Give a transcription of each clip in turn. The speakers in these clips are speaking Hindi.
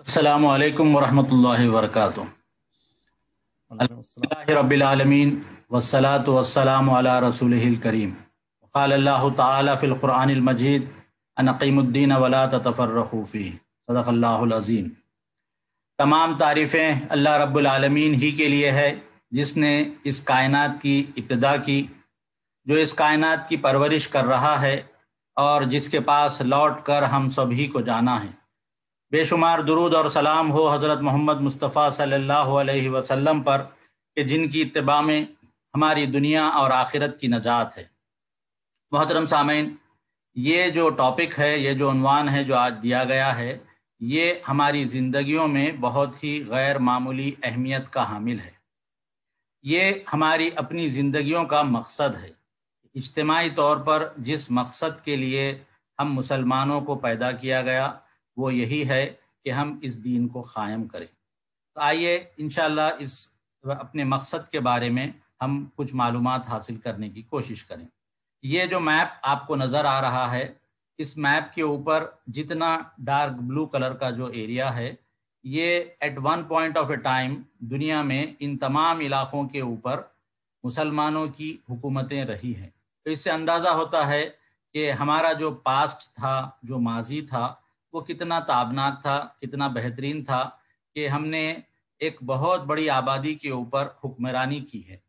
अल्लाम वरहमल वर्क रबालमीन वसलात वसलाम रसूल करीम क़ाल्ला तफ़िलक़ुरानमजीद अनकीमुद्दीन वला तफरफ़ी सदक़ल्लाज़ीम तमाम तारीफ़ें अल्लाह रबालमीन ही के लिए है जिसने इस कायनात की इब्तदा की जो इस कायन की परवरिश कर रहा है और जिसके पास लौट कर हम सभी को जाना है बेशुमार दरूद और सलाम हो हज़रत मोहम्मद मुस्तफ़ा सल्लल्लाहु अलैहि वसल्लम पर कि जिनकी इतबा में हमारी दुनिया और आखिरत की नजात है मोहतरम सामिन ये जो टॉपिक है ये जो अनवान है जो आज दिया गया है ये हमारी ज़िंदगियों में बहुत ही गैर मामूली अहमियत का हामिल है ये हमारी अपनी ज़िंदगियों का मकसद है इज्तमाही तौर पर जिस मकसद के लिए हम मुसलमानों को पैदा किया गया वो यही है कि हम इस दीन को कायम करें तो आइए इन इस अपने मकसद के बारे में हम कुछ मालूम हासिल करने की कोशिश करें ये जो मैप आपको नज़र आ रहा है इस मैप के ऊपर जितना डार्क ब्लू कलर का जो एरिया है ये at one point of a time दुनिया में इन तमाम इलाकों के ऊपर मुसलमानों की हुकूमतें रही हैं तो इससे अंदाज़ा होता है कि हमारा जो पास्ट था जो माजी था वो कितना ताबनाक था कितना बेहतरीन था कि हमने एक बहुत बड़ी आबादी के ऊपर हुक्मरानी की है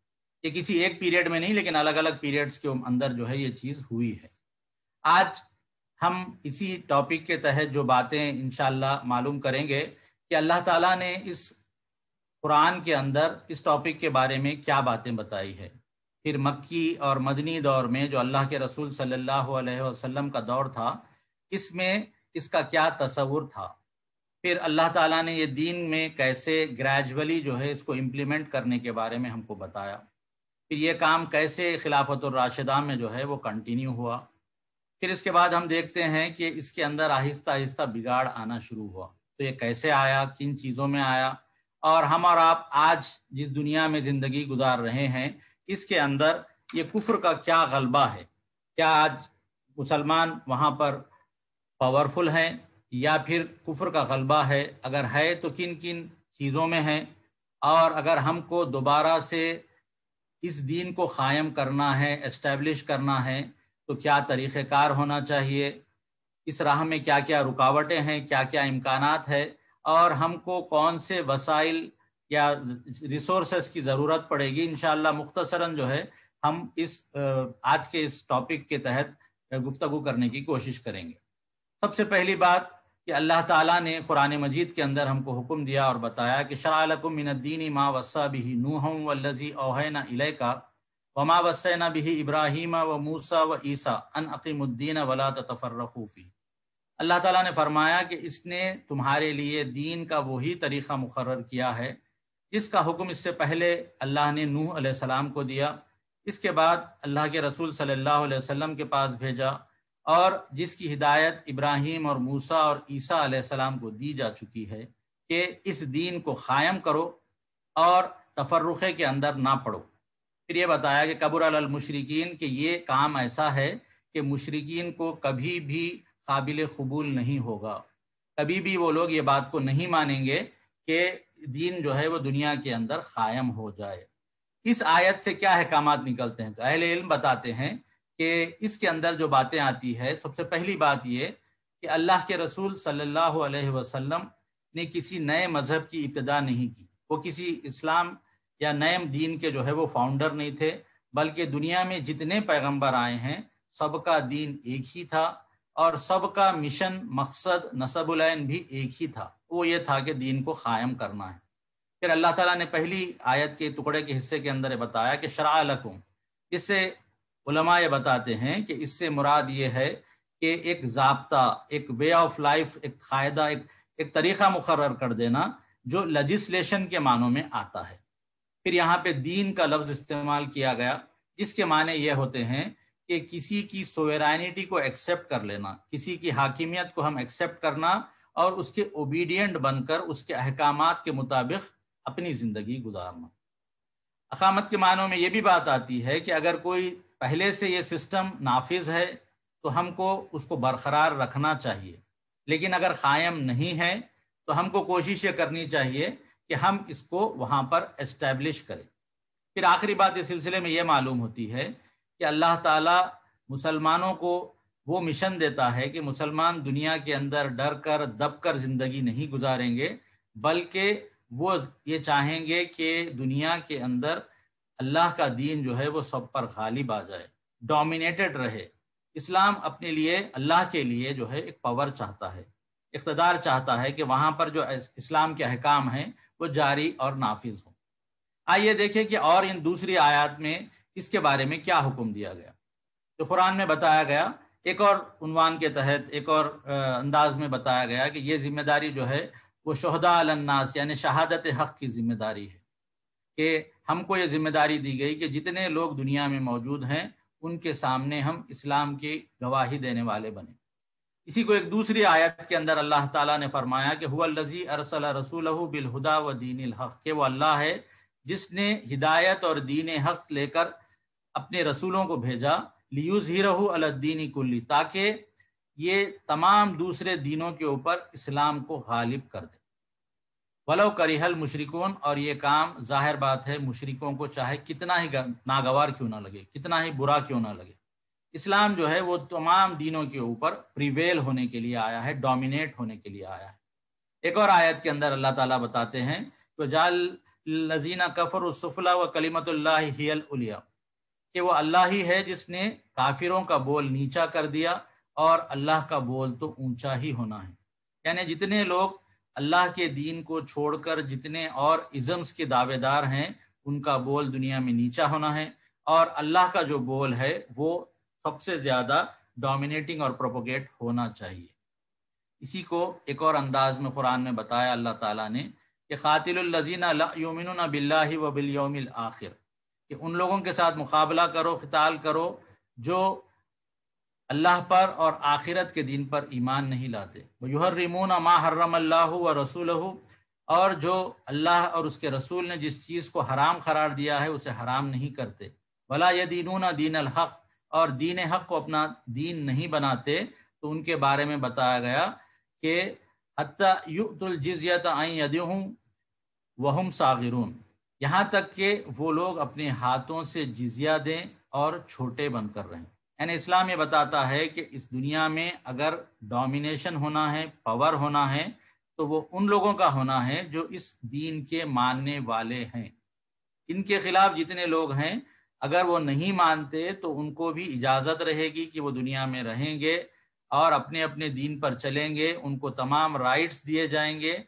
ये किसी एक पीरियड में नहीं लेकिन अलग अलग पीरियड्स के अंदर जो है ये चीज़ हुई है आज हम इसी टॉपिक के तहत जो बातें इनशाला मालूम करेंगे कि अल्लाह ताला ने इस कुरान के अंदर इस टॉपिक के बारे में क्या बातें बताई है फिर मक्की और मदनी दौर में जो अल्लाह के रसूल सल्लल्लाहु अलैहि वसल्लम का दौर था इसमें इसका क्या तस्वुर था फिर अल्लाह ताला ने ये दीन में कैसे ग्रेजुअली जो है इसको इम्प्लीमेंट करने के बारे में हमको बताया फिर ये काम कैसे खिलाफत राशिदा में जो है वो कंटिन्यू हुआ फिर इसके बाद हम देखते हैं कि इसके अंदर आहिस्ता आहिस्ता बिगाड़ आना शुरू हुआ तो ये कैसे आया किन चीज़ों में आया और हम और आप आज जिस दुनिया में ज़िंदगी गुजार रहे हैं इसके अंदर ये कुफर का क्या गलबा है क्या आज मुसलमान वहाँ पर पावरफुल हैं या फिर कुफर का गलबा है अगर है तो किन किन चीज़ों में है और अगर हमको दोबारा से इस दीन को क़ायम करना है इस्टेब्लिश करना है तो क्या तरीक़ार होना चाहिए इस राह में क्या क्या रुकावटें हैं क्या क्या इम्कान है और हमको कौन से वसाइल या रिसोर्स की ज़रूरत पड़ेगी इन मुख्तसरा जो है हम इस आज के इस टॉपिक के तहत गुफ्तगु करने की कोशिश करेंगे सबसे पहली बात कि अल्लाह ताला ने कुरान मजीद के अंदर हमको हुक्म दिया और बताया कि शराकुमिन माँ वसा बिही नूहम वल्लजी ओहना का व माँ वसैना बिही इब्राहिम व मूसा व ईसा अन अकीमुद्दीन वला रखूफ़ी अल्लाह ताला ने फरमाया कि इसने तुम्हारे लिए दीन का वही तरीक़ा मुकर किया है जिसका हुक्म इससे पहले अल्लाह ने नूह सलाम को दिया इसके बाद अल्लाह के रसूल सल्लल्लाहु अलैहि वसल्लम के पास भेजा और जिसकी हिदायत इब्राहिम और मूसा और ईसा आसमाम को दी जा चुकी है कि इस दीन को क़ायम करो और तफरुखे के अंदर ना पढ़ो फिर ये बताया कि कबूर अलमशरकिन के ये काम ऐसा है कि मशरकिन को कभी भी काबिल कबूल नहीं होगा कभी भी वो लोग ये बात को नहीं मानेंगे कि दीन जो है वो दुनिया के अंदर क़ायम हो जाए इस आयत से क्या अहकाम निकलते हैं तो अहल इल्म बताते हैं कि इसके अंदर जो बातें आती है सबसे पहली बात ये कि अल्लाह के रसूल सल्लल्लाहु अलैहि वसल्लम ने किसी नए मज़हब की इब्तदा नहीं की वो किसी इस्लाम या नए दीन के जो है वो फाउंडर नहीं थे बल्कि दुनिया में जितने पैगंबर आए हैं सबका दीन एक ही था और सबका मिशन मकसद नसबुलैन भी एक ही था वो ये था कि दीन को क़ायम करना है फिर अल्लाह ताला ने पहली आयत के टुकड़े के हिस्से के अंदर बताया कि शरा इससे उलमा ये बताते हैं कि इससे मुराद ये है कि एक जबता एक वे ऑफ लाइफ एक कायदा एक एक तरीक़ा मुकर कर देना जो लजिस्लेशन के मानों में आता है फिर यहाँ पे दीन का लफ्ज़ इस्तेमाल किया गया जिसके माने ये होते हैं कि किसी की सोवेरानिटी को एक्सेप्ट कर लेना किसी की हाकिमियत को हम एक्सेप्ट करना और उसके ओबीडियंट बनकर उसके अहकाम के मुताबिक अपनी ज़िंदगी गुजारना अकामत के मानों में ये भी बात आती है कि अगर कोई पहले से ये सिस्टम नाफिज है तो हमको उसको बरकरार रखना चाहिए लेकिन अगर कायम नहीं है तो हमको कोशिश ये करनी चाहिए कि हम इसको वहाँ पर इस्टेब्लिश करें फिर आखिरी बात इस सिलसिले में ये मालूम होती है कि अल्लाह ताला मुसलमानों को वो मिशन देता है कि मुसलमान दुनिया के अंदर डर कर दब कर ज़िंदगी नहीं गुजारेंगे बल्कि वो ये चाहेंगे कि दुनिया के अंदर अल्लाह का दीन जो है वो सब पर गालिब आ जाए डोमिनेटेड रहे इस्लाम अपने लिए अल्लाह के लिए जो है एक पावर चाहता है इकतदार चाहता है कि वहाँ पर जो इस्लाम के अहकाम हैं वो जारी और नाफिज हों आइए देखें कि और इन दूसरी आयात में इसके बारे में क्या हुक्म दिया गया तो कुरान में बताया गया एक और उनवान के तहत एक और अंदाज में बताया गया कि ये जिम्मेदारी जो है वो शहदा अलन्नास यानी शहादत हक की जिम्मेदारी है कि हमको ये जिम्मेदारी दी गई कि जितने लोग दुनिया में मौजूद हैं उनके सामने हम इस्लाम की गवाही देने वाले बने इसी को एक दूसरी आयत के अंदर अल्लाह ताला ने फरमाया कि हुआ लजी अरसल रसूल बिलहुदा व दीन हक के वो अल्लाह है जिसने हिदायत और दीन हक लेकर अपने रसूलों को भेजा लियूज ही रहू अलद्दीनी कुल्ली ताकि ये तमाम दूसरे दीनों के ऊपर इस्लाम को गालिब कर दे वलो करिहल मुशरकोन और ये काम जाहिर बात है मुशरकों को चाहे कितना ही नागवार क्यों ना लगे कितना ही बुरा क्यों ना लगे इस्लाम जो है वो तमाम दिनों के ऊपर प्रिवेल होने के लिए आया है डोमिनेट होने के लिए आया है एक और आयत के अंदर अल्लाह ताला बताते हैं तो जाल लजीना कफर उसफला व कलीमत उलिया कि वो अल्लाह ही है जिसने काफिरों का बोल नीचा कर दिया और अल्लाह का बोल तो ऊंचा ही होना है यानी जितने लोग अल्लाह के दीन को छोड़कर जितने और इज़म्स के दावेदार हैं उनका बोल दुनिया में नीचा होना है और अल्लाह का जो बोल है वो सबसे ज़्यादा डोमिनेटिंग और प्रोपोगेट होना चाहिए इसी को एक और अंदाज में कुरान में बताया अल्लाह ताला ने कि ख़ातिलजीनामिन बिल्ला व आखिर कि उन लोगों के साथ मुकाबला करो खिताल करो जो अल्लाह पर और आखिरत के दिन पर ईमान नहीं लाते युहर रिमून माँ हर्रम अल्लाह व रसूल और जो अल्लाह और उसके रसूल ने जिस चीज़ को हराम करार दिया है उसे हराम नहीं करते भला ये दीनूना दीन अलहक और दीन हक को अपना दीन नहीं बनाते तो उनके बारे में बताया गया कि हती आई आई हूँ वहम सागिरून यहाँ तक कि वो लोग अपने हाथों से जिजिया दें और छोटे बनकर रहें यानी इस्लाम ये बताता है कि इस दुनिया में अगर डोमिनेशन होना है पावर होना है तो वो उन लोगों का होना है जो इस दीन के मानने वाले हैं इनके खिलाफ जितने लोग हैं अगर वो नहीं मानते तो उनको भी इजाज़त रहेगी कि वो दुनिया में रहेंगे और अपने अपने दीन पर चलेंगे उनको तमाम राइट्स दिए जाएंगे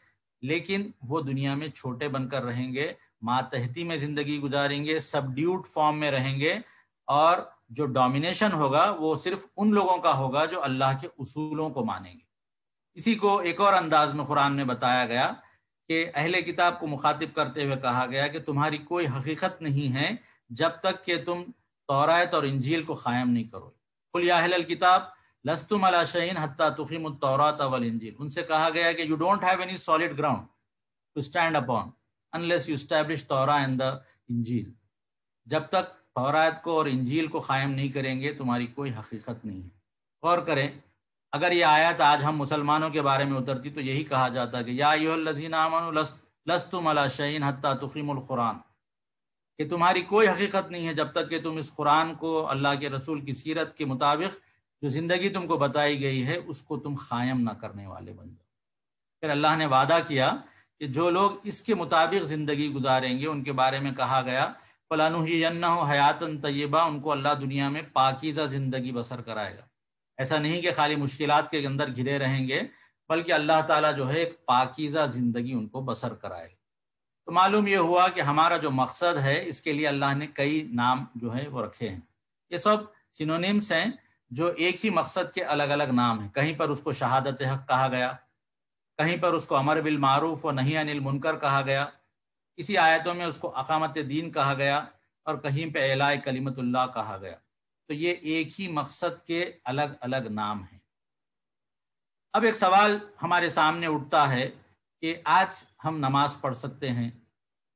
लेकिन वो दुनिया में छोटे बनकर रहेंगे मातहती में ज़िंदगी गुजारेंगे सबड्यूट फॉर्म में रहेंगे और जो डोमिनेशन होगा वो सिर्फ उन लोगों का होगा जो अल्लाह के उसूलों को मानेंगे इसी को एक और अंदाज में कुरान में बताया गया कि अहले किताब को मुखातिब करते हुए कहा गया कि तुम्हारी कोई हकीकत नहीं है जब तक कि तुम तौरात और इंजील को क़ायम नहीं करो खुल किताब लस्तुम अला शहीन हत्ता तुखीम तौरात अवल इंजील उनसे कहा गया कि you don't have any solid ground to stand upon unless you establish Torah and the इंजील जब तक तौरात को और इंजील को क़ायम नहीं करेंगे तुम्हारी कोई हकीकत नहीं है गौर करें अगर ये आयत आज हम मुसलमानों के बारे में उतरती तो यही कहा जाता कि या योलजीन आमन लस लस्तुम अला शैन कि तुम्हारी कोई हकीकत नहीं है जब तक कि तुम इस कुरान को अल्लाह के रसूल की सीरत के मुताबिक जो ज़िंदगी तुमको बताई गई है उसको तुम क़ायम ना करने वाले बन जाओ फिर अल्लाह ने वादा किया कि जो लोग इसके मुताबिक ज़िंदगी गुजारेंगे उनके बारे में कहा गया फलानुजन्ना हो हयातन तयबा उनको अल्लाह दुनिया में पाकिज़ा ज़िंदगी बसर कराएगा ऐसा नहीं कि खाली मुश्किल के अंदर घिरे रहेंगे बल्कि अल्लाह ताला जो है एक पाकिज़ा ज़िंदगी उनको बसर कराएगा तो मालूम यह हुआ कि हमारा जो मकसद है इसके लिए अल्लाह ने कई नाम जो है वो रखे हैं ये सब सिनोनिम्स हैं जो एक ही मकसद के अलग अलग नाम हैं कहीं पर उसको शहादत हक कहा गया कहीं पर उसको अमर बिल मारूफ व नहीं अनिल मुनकर कहा गया इसी आयतों में उसको अकामत दीन कहा गया और कहीं पे एलाय कलीमतुल्ला कहा गया तो ये एक ही मकसद के अलग अलग नाम हैं अब एक सवाल हमारे सामने उठता है कि आज हम नमाज पढ़ सकते हैं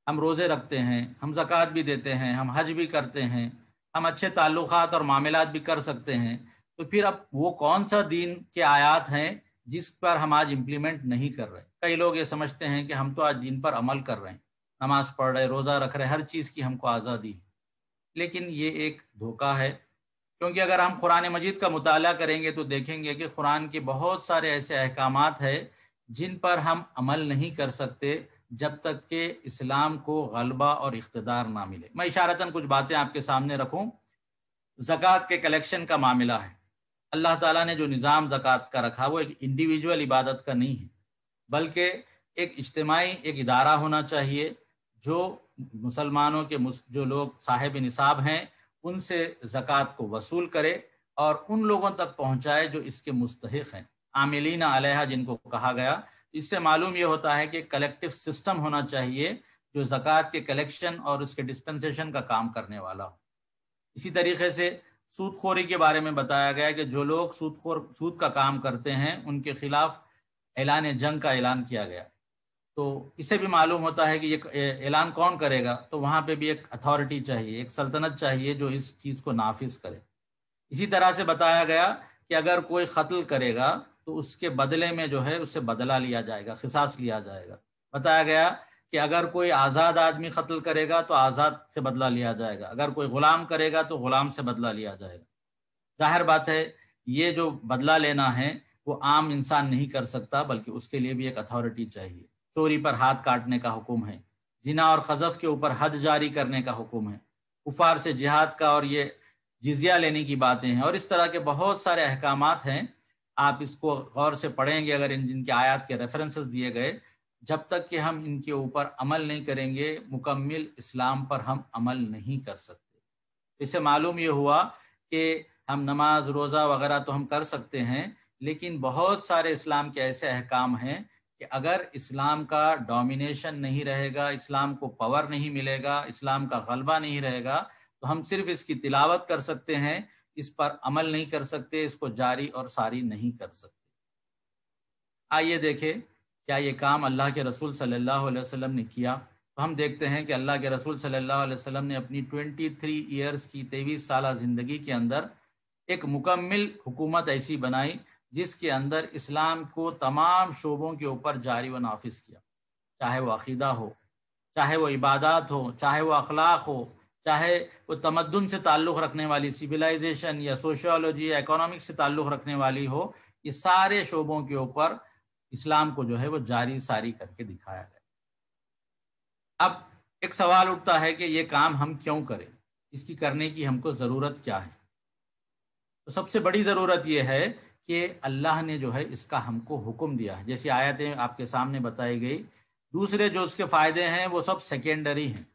हम रोज़े रखते हैं हम ज़क़ात भी देते हैं हम हज भी करते हैं हम अच्छे ताल्लुक और मामला भी कर सकते हैं तो फिर अब वो कौन सा दीन के आयात हैं जिस पर हम आज इम्प्लीमेंट नहीं कर रहे कई लोग ये समझते हैं कि हम तो आज दीन पर अमल कर रहे हैं नमाज पढ़ रहे रोज़ा रख रहे हर चीज़ की हमको आज़ादी है लेकिन ये एक धोखा है क्योंकि अगर हम कुरान मजीद का मुताल करेंगे तो देखेंगे कि कुरान के बहुत सारे ऐसे अहकाम है जिन पर हम अमल नहीं कर सकते जब तक के इस्लाम को गलबा और इकतदार ना मिले मैं इशारता कुछ बातें आपके सामने रखूँ ज़क़ात के कलेक्शन का मामला है अल्लाह ताला ने जो निज़ाम ज़क़़त का रखा वो एक इंडिविजुअल इबादत का नहीं है बल्कि एक इज्तमाही एक इदारा होना चाहिए जो मुसलमानों के जो लोग साहिब निसाब हैं उनसे ज़क़़त को वसूल करे और उन लोगों तक पहुँचाए जो इसके मुस्तक हैं आमिलीन आलहा जिनको कहा गया इससे मालूम ये होता है कि कलेक्टिव सिस्टम होना चाहिए जो ज़क़़त के कलेक्शन और उसके डिस्पेंसेशन का काम करने वाला हो इसी तरीके से सूदखोरी के बारे में बताया गया कि जो लोग सूदखोर सूद का काम करते हैं उनके खिलाफ ऐलान जंग का ऐलान किया गया तो इसे भी मालूम होता है कि ये ऐलान कौन करेगा तो वहाँ पे भी एक अथॉरिटी चाहिए एक सल्तनत चाहिए जो इस चीज़ को नाफिज करे इसी तरह से बताया गया कि अगर कोई कत्ल करेगा तो उसके बदले में जो है उससे बदला लिया जाएगा खिसास लिया जाएगा बताया गया कि अगर कोई आज़ाद आदमी कत्ल करेगा तो आज़ाद से बदला लिया जाएगा अगर कोई ग़ुलाम करेगा तो ग़ुलाम से बदला लिया जाएगा जाहिर बात है ये जो बदला लेना है वो आम इंसान नहीं कर सकता बल्कि उसके लिए भी एक अथॉरिटी चाहिए चोरी पर हाथ काटने का हुक्म है जिना और खजफ के ऊपर हद जारी करने का हुक्म है कुफार से जिहाद का और ये जिजिया लेने की बातें हैं और इस तरह के बहुत सारे अहकाम हैं आप इसको गौर से पढ़ेंगे अगर इन जिनके आयात के रेफरेंसेस दिए गए जब तक कि हम इनके ऊपर अमल नहीं करेंगे मुकम्मल इस्लाम पर हम अमल नहीं कर सकते इसे मालूम ये हुआ कि हम नमाज रोज़ा वगैरह तो हम कर सकते हैं लेकिन बहुत सारे इस्लाम के ऐसे अहकाम हैं कि अगर इस्लाम का डोमिनेशन नहीं रहेगा इस्लाम को पावर नहीं मिलेगा इस्लाम का गलबा नहीं रहेगा तो हम सिर्फ इसकी तिलावत कर सकते हैं इस पर अमल नहीं कर सकते इसको जारी और सारी नहीं कर सकते आइए देखें क्या ये काम अल्लाह के रसूल सल्लल्लाहु अलैहि वसल्लम ने किया तो हम देखते हैं कि अल्लाह के रसूल सल्लल्लाहु अलैहि वसल्लम ने अपनी 23 ईयर्स की तेईस साल ज़िंदगी के अंदर एक मुकम्मल हुकूमत ऐसी बनाई जिसके अंदर इस्लाम को तमाम शोबों के ऊपर जारी व नाफिज किया चाहे वह अकीदा हो चाहे वह इबादत हो चाहे वह अखलाक हो चाहे वह तमदन से ताल्लुक़ रखने वाली सिविलाइजेशन या सोशोलॉजी या इकोनॉमिक से ताल्लुक़ रखने वाली हो ये सारे शोबों के ऊपर इस्लाम को जो है वो जारी सारी करके दिखाया गया अब एक सवाल उठता है कि ये काम हम क्यों करें इसकी करने की हमको ज़रूरत क्या है तो सबसे बड़ी ज़रूरत यह है कि अल्लाह ने जो है इसका हमको हुक्म दिया है जैसी आयतें आपके सामने बताई गई दूसरे जो उसके फ़ायदे हैं वो सब सेकेंडरी हैं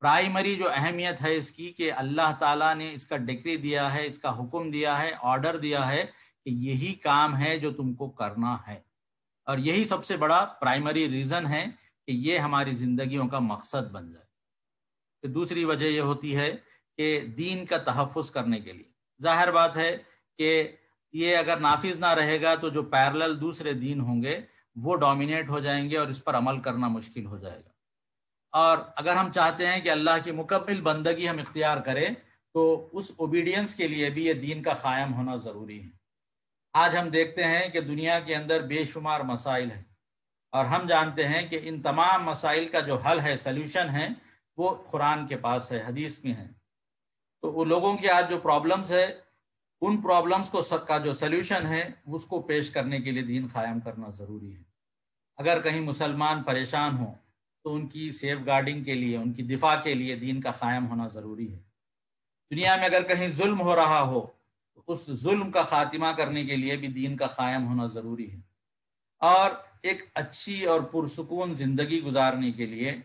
प्राइमरी जो अहमियत है इसकी कि अल्लाह ताला ने इसका डिग्री दिया है इसका हुक्म दिया है ऑर्डर दिया है कि यही काम है जो तुमको करना है और यही सबसे बड़ा प्राइमरी रीज़न है कि ये हमारी ज़िंदगियों का मकसद बन जाए तो दूसरी वजह यह होती है कि दीन का तहफ़ करने के लिए जाहिर बात है कि ये अगर नाफिज ना रहेगा तो जो पैरल दूसरे दीन होंगे वो डोमिनेट हो जाएंगे और इस पर अमल करना मुश्किल हो जाएगा और अगर हम चाहते हैं कि अल्लाह की मुकम्मिल बंदगी हम इख्तियार करें तो उस ओबीडियंस के लिए भी ये दीन का क़ायम होना ज़रूरी है आज हम देखते हैं कि दुनिया के अंदर बेशुमार मसाइल हैं और हम जानते हैं कि इन तमाम मसाइल का जो हल है सल्यूशन है वो कुरान के पास है हदीस में है तो वो लोगों की आज जो प्रॉब्लम्स है उन प्रॉब्लम्स को का जो सल्यूशन है उसको पेश करने के लिए दीन कायम करना ज़रूरी है अगर कहीं मुसलमान परेशान हो तो उनकी सेफ गार्डिंग के लिए उनकी दिफा के लिए दीन का कायम होना ज़रूरी है दुनिया में अगर कहीं जुल्म हो रहा हो तो उस जुल्म का खात्मा करने के लिए भी दीन का कायम होना ज़रूरी है और एक अच्छी और पुरसकून ज़िंदगी गुजारने के लिए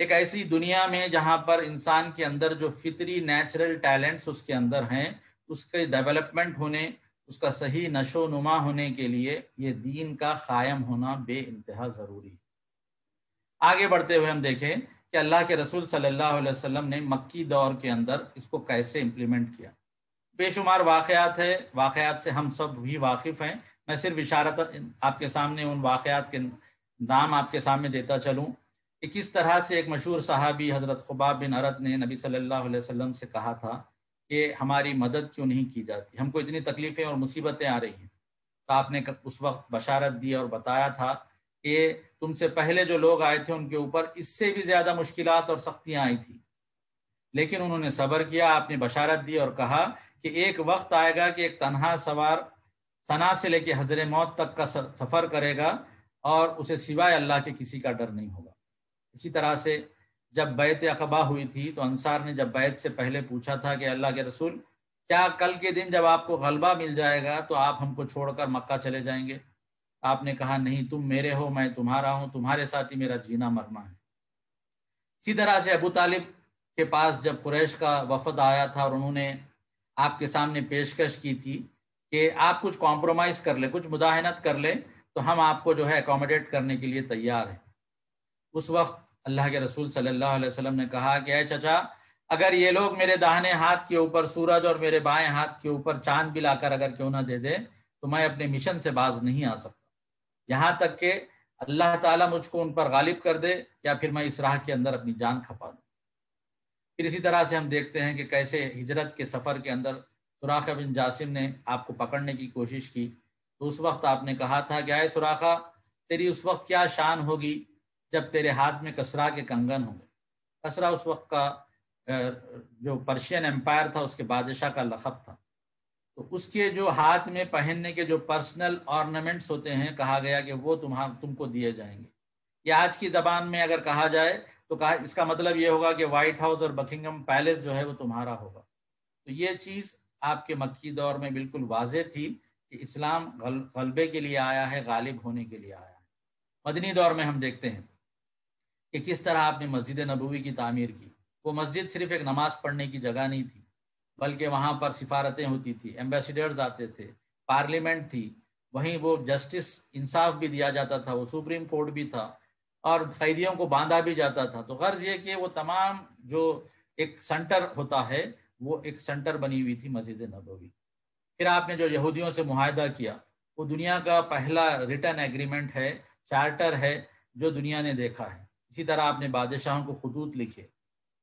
एक ऐसी दुनिया में जहाँ पर इंसान के अंदर जो फितरी नेचुरल टैलेंट्स उसके अंदर हैं उसके डेवलपमेंट होने उसका सही नशो नुमा होने के लिए ये दीन का कायम होना बे इंतहा ज़रूरी है आगे बढ़ते हुए हम देखें कि अल्लाह के रसूल सल्लल्लाहु अलैहि वसल्लम ने मक्की दौर के अंदर इसको कैसे इम्प्लीमेंट किया बेशुमार वाकयात है वाक़ात से हम सब भी वाकिफ़ हैं मैं सिर्फ इशारत आपके सामने उन वाकयात के नाम आपके सामने देता चलूँ कि किस तरह से एक मशहूर सहाबी हज़रत खुबा बिन अरत ने नबी सल्लल्लाहु अलैहि वसल्लम से कहा था कि हमारी मदद क्यों नहीं की जाती हमको इतनी तकलीफ़ें और मुसीबतें आ रही हैं तो आपने उस वक्त बशारत दी और बताया था कि तुमसे पहले जो लोग आए थे उनके ऊपर इससे भी ज़्यादा मुश्किल और सख्तियाँ आई थी लेकिन उन्होंने सब्र किया आपने बशारत दी और कहा कि एक वक्त आएगा कि एक तनहा सवार सना से लेके हजर मौत तक का सफ़र करेगा और उसे सिवाय अल्लाह के किसी का डर नहीं होगा इसी तरह से जब बैत अखबा हुई थी तो अंसार ने जब बैत से पहले पूछा था कि अल्लाह के रसूल क्या कल के दिन जब आपको गलबा मिल जाएगा तो आप हमको छोड़कर मक्का चले जाएंगे आपने कहा नहीं तुम मेरे हो मैं तुम्हारा हूँ तुम्हारे साथ ही मेरा जीना मरना है इसी तरह से अबू तालिब के पास जब कुरैश का वफद आया था और उन्होंने आपके सामने पेशकश की थी कि आप कुछ कॉम्प्रोमाइज़ कर लें कुछ मुदाहनत कर लें तो हम आपको जो है अकोमोडेट करने के लिए तैयार हैं उस वक्त अल्लाह के रसूल सल्लल्लाहु अलैहि वसल्लम ने कहा कि अः चचा अगर ये लोग मेरे दाहने हाथ के ऊपर सूरज और मेरे बाएं हाथ के ऊपर चांद भी लाकर अगर क्यों ना दे दे तो मैं अपने मिशन से बाज नहीं आ सकता यहाँ तक कि अल्लाह ताला मुझको उन पर गालिब कर दे या फिर मैं इस राह के अंदर अपनी जान खपा दूँ फिर इसी तरह से हम देखते हैं कि कैसे हिजरत के सफ़र के अंदर सुराखा बिन जासिम ने आपको पकड़ने की कोशिश की तो उस वक्त आपने कहा था कि आए सुराखा तेरी उस वक्त क्या शान होगी जब तेरे हाथ में कसरा के कंगन होंगे कसरा उस वक्त का जो पर्शियन एम्पायर था उसके बादशाह का लखब था तो उसके जो हाथ में पहनने के जो पर्सनल ऑर्नामेंट्स होते हैं कहा गया कि वो तुम्हार तुमको दिए जाएंगे या आज की जबान में अगर कहा जाए तो कहा इसका मतलब ये होगा कि व्हाइट हाउस और बकिंगम पैलेस जो है वो तुम्हारा होगा तो ये चीज़ आपके मक्की दौर में बिल्कुल वाजे थी कि इस्लाम गलबे के लिए आया है गालिब होने के लिए आया है मदनी दौर में हम देखते हैं कि किस तरह आपने मस्जिद नबूवी की तामीर की वो मस्जिद सिर्फ एक नमाज पढ़ने की जगह नहीं थी बल्कि वहाँ पर सिफारतें होती थी एम्बेसडर्स आते थे पार्लियामेंट थी वहीं वो जस्टिस इंसाफ भी दिया जाता था वो सुप्रीम कोर्ट भी था और कैदियों को बांधा भी जाता था तो गर्ज ये कि वो तमाम जो एक सेंटर होता है वो एक सेंटर बनी हुई थी मस्जिद नबवी फिर आपने जो यहूदियों से माहदा किया वो दुनिया का पहला रिटर्न एग्रीमेंट है चार्टर है जो दुनिया ने देखा है इसी तरह आपने बादशाहों को खतूत लिखे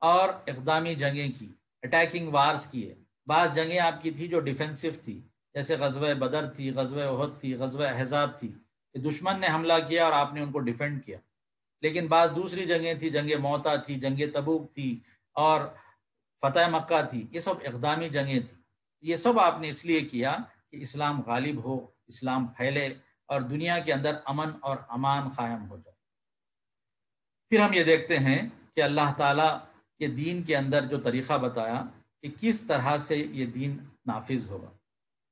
और इकदामी जंगें की अटैकिंग वार्स किए बाज़ जंगें आपकी थी जो डिफेंसिव थी जैसे गजब बदर थी गजब उहद थी गजब एहजाब थी कि दुश्मन ने हमला किया और आपने उनको डिफेंड किया लेकिन बाज़ दूसरी जंगें थी जंग मोता थी जंग तबूक थी और फतेह मक्का थी ये सब इकदामी जंगें थी ये सब आपने इसलिए किया कि इस्लाम गालिब हो इस्लाम फैले और दुनिया के अंदर अमन और अमान कायम हो जाए फिर हम ये देखते हैं कि अल्लाह ताला के दीन के अंदर जो तरीक़ा बताया कि किस तरह से ये दीन नाफिज होगा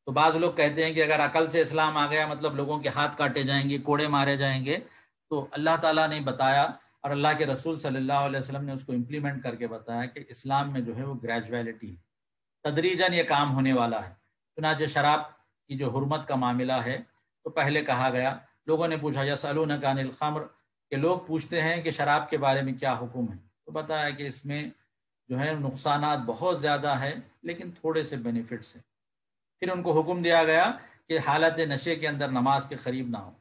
तो बाज़ लोग कहते हैं कि अगर अकल से इस्लाम आ गया मतलब लोगों के हाथ काटे जाएंगे कोड़े मारे जाएंगे तो अल्लाह ताला ने बताया और अल्लाह के रसूल सल्लल्लाहु अलैहि वसल्लम ने उसको इम्प्लीमेंट करके बताया कि इस्लाम में जो है वो ग्रेजुअलिटी है तदरीजन ये काम होने वाला है चुनाच शराब की जो हरमत का मामला है तो पहले कहा गया लोगों ने पूछा यस अलन खम्र कि लोग पूछते हैं कि शराब के बारे में क्या हुक्म है तो बताया कि इसमें जो है नुकसान बहुत ज़्यादा है लेकिन थोड़े से बेनिफिट्स हैं फिर उनको हुक्म दिया गया कि हालत नशे के अंदर नमाज के करीब ना हो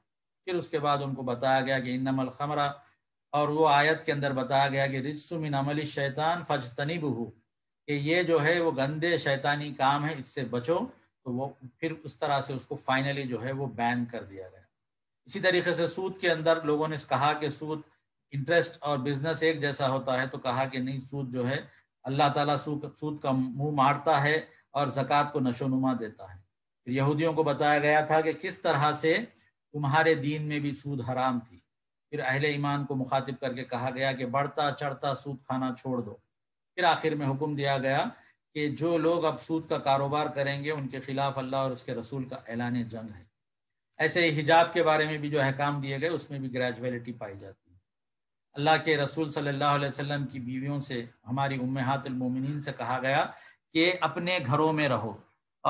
फिर उसके बाद उनको बताया गया कि इनमल खमरा और वो आयत के अंदर बताया गया कि रिस्सुमिन अमली शैतान फज तनीब कि ये जो है वो गंदे शैतानी काम है इससे बचो तो वो फिर उस तरह से उसको फाइनली जो है वो बैन कर दिया गया इसी तरीके से सूद के अंदर लोगों ने कहा कि सूद इंटरेस्ट और बिजनेस एक जैसा होता है तो कहा कि नहीं सूद जो है अल्लाह ताला सूद सूद का मुंह मारता है और जक़ात को नशोनुमा देता है फिर यहूदियों को बताया गया था कि किस तरह से तुम्हारे दीन में भी सूद हराम थी फिर अहले ईमान को मुखातिब करके कहा गया कि बढ़ता चढ़ता सूद खाना छोड़ दो फिर आखिर में हुक्म दिया गया कि जो लोग अब सूद का कारोबार करेंगे उनके खिलाफ अल्लाह और उसके रसूल का ऐलान जंग है ऐसे ही हिजाब के बारे में भी जो अहकाम दिए गए उसमें भी ग्रेजुअलिटी पाई जाती है अल्लाह के रसूल सल्लल्लाहु अलैहि वसल्लम की बीवियों से हमारी उम्मातमिन से कहा गया कि अपने घरों में रहो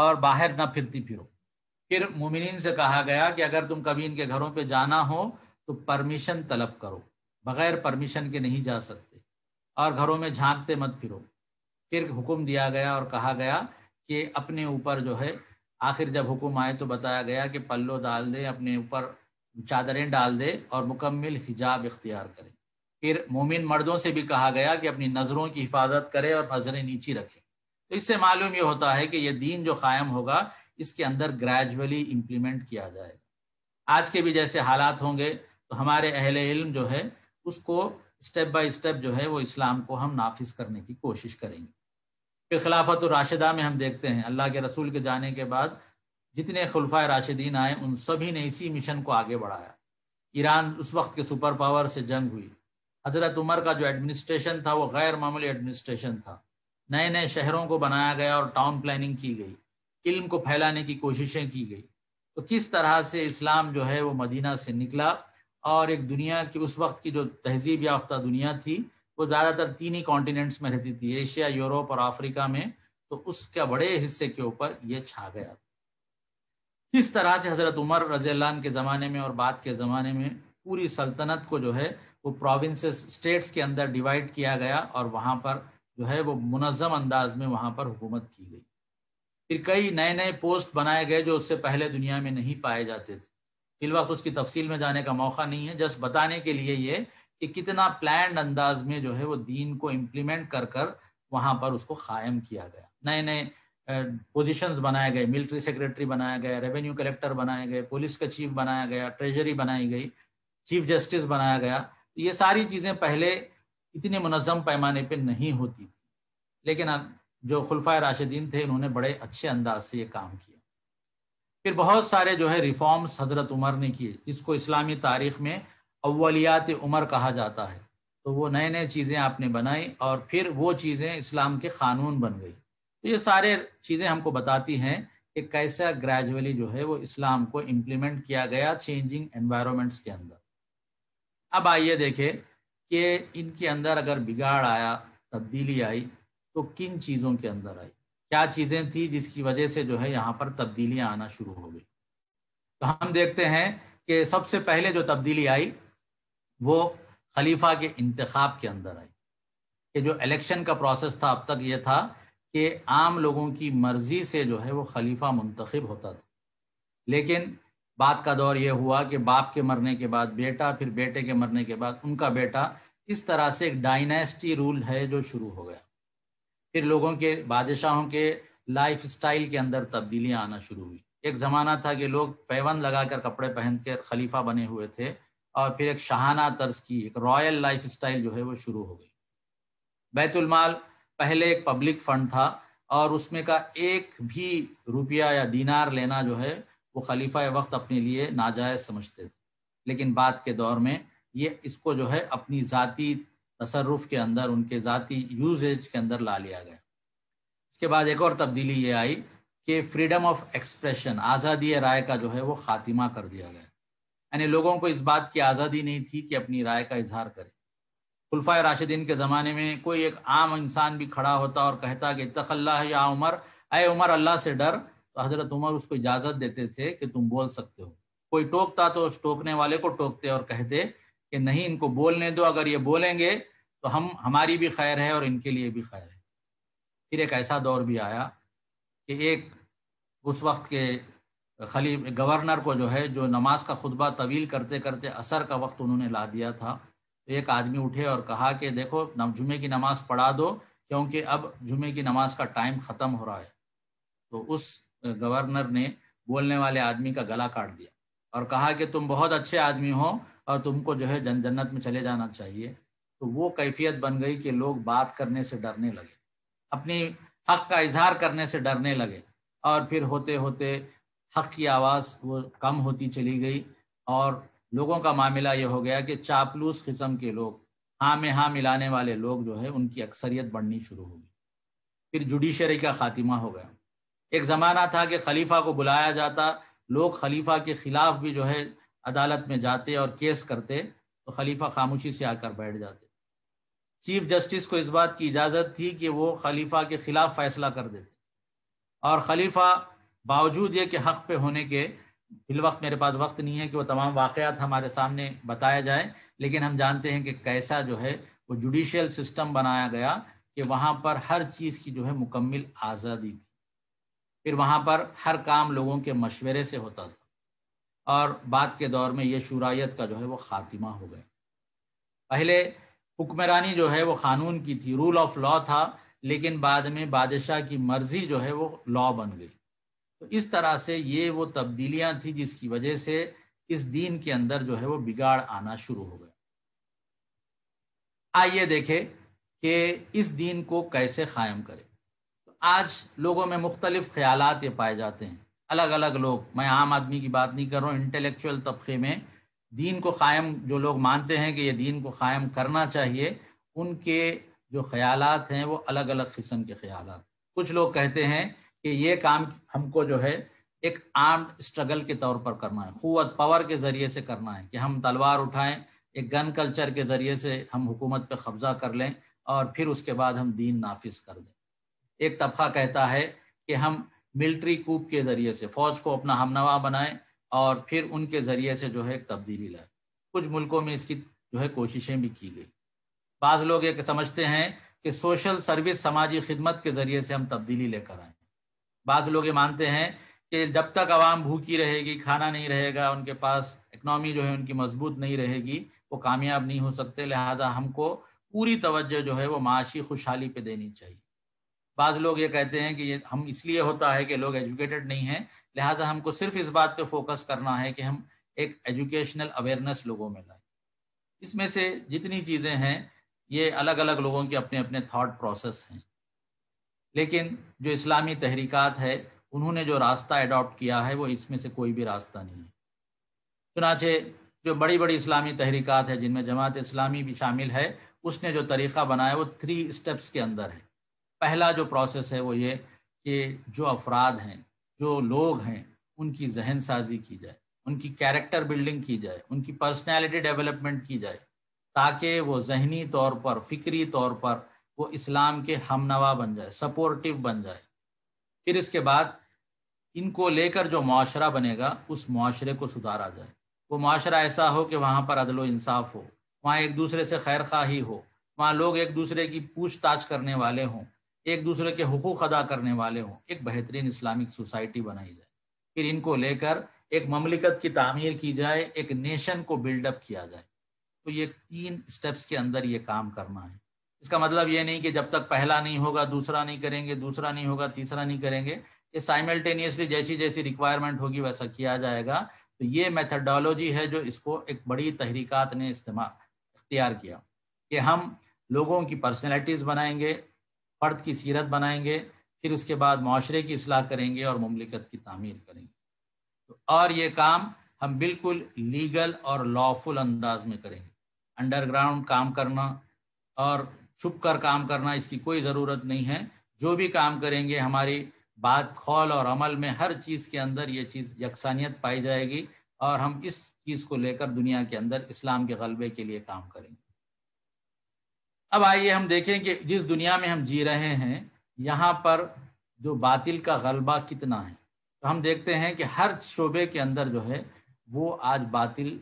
और बाहर ना फिरती फिरो फिर मोमिन से कहा गया कि अगर तुम कभी इनके घरों पर जाना हो तो परमिशन तलब करो बगैर परमिशन के नहीं जा सकते और घरों में झांकते मत फिरो फिर हुक्म दिया गया और कहा गया कि अपने ऊपर जो है आखिर जब हुक्म आए तो बताया गया कि पल्लो डाल दे अपने ऊपर चादरें डाल दे और मुकम्मल हिजाब इख्तियार करें फिर मोमिन मर्दों से भी कहा गया कि अपनी नज़रों की हिफाजत करें और नज़रें नीची रखें तो इससे मालूम ये होता है कि यह दीन जो कायम होगा इसके अंदर ग्रेजुअली इम्प्लीमेंट किया जाएगा आज के भी जैसे हालात होंगे तो हमारे अहल इल्म जो है उसको स्टेप बाय स्टेप जो है वो इस्लाम को हम नाफिज करने की कोशिश करेंगे फिर खिलाफत राशिदा में हम देखते हैं अल्लाह के रसूल के जाने के बाद जितने खुलफा राशिदीन आए उन सभी ने इसी मिशन को आगे बढ़ाया ईरान उस वक्त के सुपर पावर से जंग हुई हज़रत उमर का जो एडमिनिस्ट्रेशन था वो गैर मामूली एडमिनिस्ट्रेशन था नए नए शहरों को बनाया गया और टाउन प्लानिंग की गई इल्म को फैलाने की कोशिशें की गई तो किस तरह से इस्लाम जो है वो मदीना से निकला और एक दुनिया की उस वक्त की जो तहजीब याफ्ता दुनिया थी वो ज़्यादातर तीन ही कॉन्टिनेंट्स में रहती थी एशिया यूरोप और अफ्रीका में तो उसके बड़े हिस्से के ऊपर ये छा गया इस तरह से हज़रत उमर रजील्लान के ज़माने में और बाद के ज़माने में पूरी सल्तनत को जो है वो प्रोविंसेस स्टेट्स के अंदर डिवाइड किया गया और वहाँ पर जो है वो मुनज़म अंदाज में वहाँ पर हुकूमत की गई फिर कई नए नए पोस्ट बनाए गए जो उससे पहले दुनिया में नहीं पाए जाते थे वक्त तो उसकी तफसील में जाने का मौका नहीं है जस्ट बताने के लिए ये कि कितना प्लान अंदाज में जो है वो दीन को इम्प्लीमेंट कर कर वहाँ पर उसको कायम किया गया नए नए पोजीशंस बनाए गए मिलिट्री सेक्रेटरी बनाया गया रेवेन्यू कलेक्टर बनाए गए पुलिस का चीफ बनाया गया ट्रेजरी बनाई गई चीफ जस्टिस बनाया गया ये सारी चीज़ें पहले इतने मुनज़म पैमाने पर नहीं होती थी लेकिन जो खुलफा राशिदीन थे इन्होंने बड़े अच्छे अंदाज से ये काम किया फिर बहुत सारे जो है रिफॉर्म्स हज़रत उमर ने किए इसको इस्लामी तारीख में अव्वलियात उमर कहा जाता है तो वो नए नए चीज़ें आपने बनाई और फिर वो चीज़ें इस्लाम के क़ानून बन गई तो ये सारे चीज़ें हमको बताती हैं कि कैसा ग्रेजुअली जो है वो इस्लाम को इम्प्लीमेंट किया गया चेंजिंग एनवायरमेंट्स के अंदर अब आइए देखें कि इनके अंदर अगर बिगाड़ आया तब्दीली आई तो किन चीज़ों के अंदर आई क्या चीज़ें थी जिसकी वजह से जो है यहाँ पर तब्दीलियाँ आना शुरू हो गई तो हम देखते हैं कि सबसे पहले जो तब्दीली आई वो खलीफा के इंतखाब के अंदर आई कि जो इलेक्शन का प्रोसेस था अब तक ये था कि आम लोगों की मर्ज़ी से जो है वो खलीफा मुंतखब होता था लेकिन बात का दौर ये हुआ कि बाप के मरने के बाद बेटा फिर बेटे के मरने के बाद उनका बेटा इस तरह से एक डायनेस्टी रूल है जो शुरू हो गया फिर लोगों के बादशाहों के लाइफ स्टाइल के अंदर तब्दीलियाँ आना शुरू हुई एक ज़माना था कि लोग पैवन लगा कर कपड़े पहन खलीफा बने हुए थे और फिर एक शाहाना तर्ज की एक रॉयल लाइफ स्टाइल जो है वो शुरू हो गई बैतुलमाल पहले एक पब्लिक फंड था और उसमें का एक भी रुपया या दीनार लेना जो है वो खलीफा वक्त अपने लिए नाजायज समझते थे लेकिन बाद के दौर में ये इसको जो है अपनी ज़ाती तसरफ के अंदर उनके ज़ाती यूजेज के अंदर ला लिया गया इसके बाद एक और तब्दीली ये आई कि फ्रीडम ऑफ एक्सप्रेशन आज़ादी राय का जो है वो खात्मा कर दिया गया यानी लोगों को इस बात की आज़ादी नहीं थी कि अपनी राय का इजहार करें खुलफा राशिदीन के ज़माने में कोई एक आम इंसान भी खड़ा होता और कहता कि तखल्ला या उमर अय उमर अल्लाह से डर तो हज़रत उमर उसको इजाज़त देते थे कि तुम बोल सकते हो कोई टोकता तो उस टोकने वाले को टोकते और कहते कि नहीं इनको बोलने दो अगर ये बोलेंगे तो हम हमारी भी खैर है और इनके लिए भी खैर है फिर एक ऐसा दौर भी आया कि एक उस वक्त के खाली गवर्नर को जो है जो नमाज का खुतबा तवील करते करते असर का वक्त उन्होंने ला दिया था तो एक आदमी उठे और कहा कि देखो जुमे की नमाज पढ़ा दो क्योंकि अब जुमे की नमाज का टाइम ख़त्म हो रहा है तो उस गवर्नर ने बोलने वाले आदमी का गला काट दिया और कहा कि तुम बहुत अच्छे आदमी हो और तुमको जो है जन जन्नत में चले जाना चाहिए तो वो कैफियत बन गई कि लोग बात करने से डरने लगे अपनी हक का इजहार करने से डरने लगे और फिर होते होते हक की आवाज़ वो कम होती चली गई और लोगों का मामला ये हो गया कि चापलूस किस्म के लोग हाँ में हाँ मिलाने वाले लोग जो है उनकी अक्सरियत बढ़नी शुरू हो गई फिर जुडिशरी का खात्मा हो गया एक ज़माना था कि खलीफा को बुलाया जाता लोग खलीफा के खिलाफ भी जो है अदालत में जाते और केस करते तो खलीफा खामोशी से आकर बैठ जाते चीफ जस्टिस को इस बात की इजाज़त थी कि वो खलीफा के खिलाफ फैसला कर देते और खलीफा बावजूद ये कि हक पे होने के बिलवक्त मेरे पास वक्त नहीं है कि वो तमाम वाकयात हमारे सामने बताया जाए लेकिन हम जानते हैं कि कैसा जो है वो जुडिशल सिस्टम बनाया गया कि वहाँ पर हर चीज़ की जो है मुकम्मल आज़ादी थी फिर वहाँ पर हर काम लोगों के मशवरे से होता था और बाद के दौर में ये शुरायत का जो है वो ख़ात्मा हो गया पहले हुक्मरानी जो है वो क़ानून की थी रूल ऑफ लॉ था लेकिन बाद में बादशाह की मर्ज़ी जो है वो लॉ बन गई तो इस तरह से ये वो तब्दीलियां थी जिसकी वजह से इस दीन के अंदर जो है वो बिगाड़ आना शुरू हो गया आइए देखें कि इस दीन को कैसे कायम करें तो आज लोगों में मुख्तलिफ ख्याल ये पाए जाते हैं अलग अलग लोग मैं आम आदमी की बात नहीं कर रहा हूँ इंटेलेक्चुअल तबके में दीन को कायम जो लोग मानते हैं कि ये दीन को कायम करना चाहिए उनके जो ख्याल हैं वो अलग अलग किस्म के ख्याल कुछ लोग कहते हैं कि ये काम हमको जो है एक आर्म स्ट्रगल के तौर पर करना है कुत पावर के जरिए से करना है कि हम तलवार उठाएं एक गन कल्चर के जरिए से हम हुकूमत पर कब्जा कर लें और फिर उसके बाद हम दीन नाफिज कर दें एक तबका कहता है कि हम मिलिट्री कूप के जरिए से फौज को अपना हमनवा बनाएं और फिर उनके जरिए से जो है तब्दीली लाए कुछ मुल्कों में इसकी जो है कोशिशें भी की गई बाज़ लोग ये समझते हैं कि सोशल सर्विस समाजी खिदमत के जरिए से हम तब्दीली लेकर आए बाद लोग ये मानते हैं कि जब तक आवाम भूखी रहेगी खाना नहीं रहेगा उनके पास इकनॉमी जो है उनकी मजबूत नहीं रहेगी वो कामयाब नहीं हो सकते लिहाजा हमको पूरी तवज्जो जो है वो माशी खुशहाली पे देनी चाहिए बाज़ लोग ये कहते हैं कि ये हम इसलिए होता है कि लोग एजुकेटेड नहीं हैं लिहाजा हमको सिर्फ इस बात पे फोकस करना है कि हम एक एजुकेशनल अवेयरनेस लोगों में लाए इसमें से जितनी चीज़ें हैं ये अलग अलग लोगों के अपने अपने थाट प्रोसेस हैं लेकिन जो इस्लामी तहरीक है उन्होंने जो रास्ता अडॉप्ट किया है वो इसमें से कोई भी रास्ता नहीं है चुनाचे जो बड़ी बड़ी इस्लामी तहरीक है जिनमें जमात इस्लामी भी शामिल है उसने जो तरीक़ा बनाया वो थ्री स्टेप्स के अंदर है पहला जो प्रोसेस है वो ये कि जो अफराद हैं जो लोग हैं उनकी जहन साजी की जाए उनकी कैरेक्टर बिल्डिंग की जाए उनकी पर्सनैलिटी डेवलपमेंट की जाए ताकि वो जहनी तौर पर फ़िक्री तौर पर वो इस्लाम के हमनवा बन जाए सपोर्टिव बन जाए फिर इसके बाद इनको लेकर जो माशरा बनेगा उस माशरे को सुधारा जाए वो माशरा ऐसा हो कि वहाँ पर अदल इंसाफ हो वहाँ एक दूसरे से खैर खाही हो वहाँ लोग एक दूसरे की पूछताछ करने वाले हों एक दूसरे के हकूक़ अदा करने वाले हों एक बेहतरीन इस्लामिक सोसाइटी बनाई जाए फिर इनको लेकर एक ममलिकत की तमीर की जाए एक नेशन को बिल्डअप किया जाए तो ये तीन स्टेप्स के अंदर ये काम करना है इसका मतलब ये नहीं कि जब तक पहला नहीं होगा दूसरा नहीं करेंगे दूसरा नहीं होगा तीसरा नहीं करेंगे ये साइमल्टेनियसली जैसी जैसी रिक्वायरमेंट होगी वैसा किया जाएगा तो ये मेथडोलॉजी है जो इसको एक बड़ी तहरीकत ने इस्तेमाल इख्तियार किया कि हम लोगों की पर्सनैलिटीज़ बनाएंगे फ़र्द की सीरत बनाएंगे फिर उसके बाद माशरे की असलाह करेंगे और ममलिकत की तमीर करेंगे तो और ये काम हम बिल्कुल लीगल और लॉफुल अंदाज में करेंगे अंडरग्राउंड काम करना और छुप कर काम करना इसकी कोई ज़रूरत नहीं है जो भी काम करेंगे हमारी बात खौल और अमल में हर चीज़ के अंदर ये चीज़ यकसानियत पाई जाएगी और हम इस चीज़ को लेकर दुनिया के अंदर इस्लाम के गलबे के लिए काम करेंगे अब आइए हम देखें कि जिस दुनिया में हम जी रहे हैं यहाँ पर जो बातिल का गलबा कितना है तो हम देखते हैं कि हर शोबे के अंदर जो है वो आज बातिल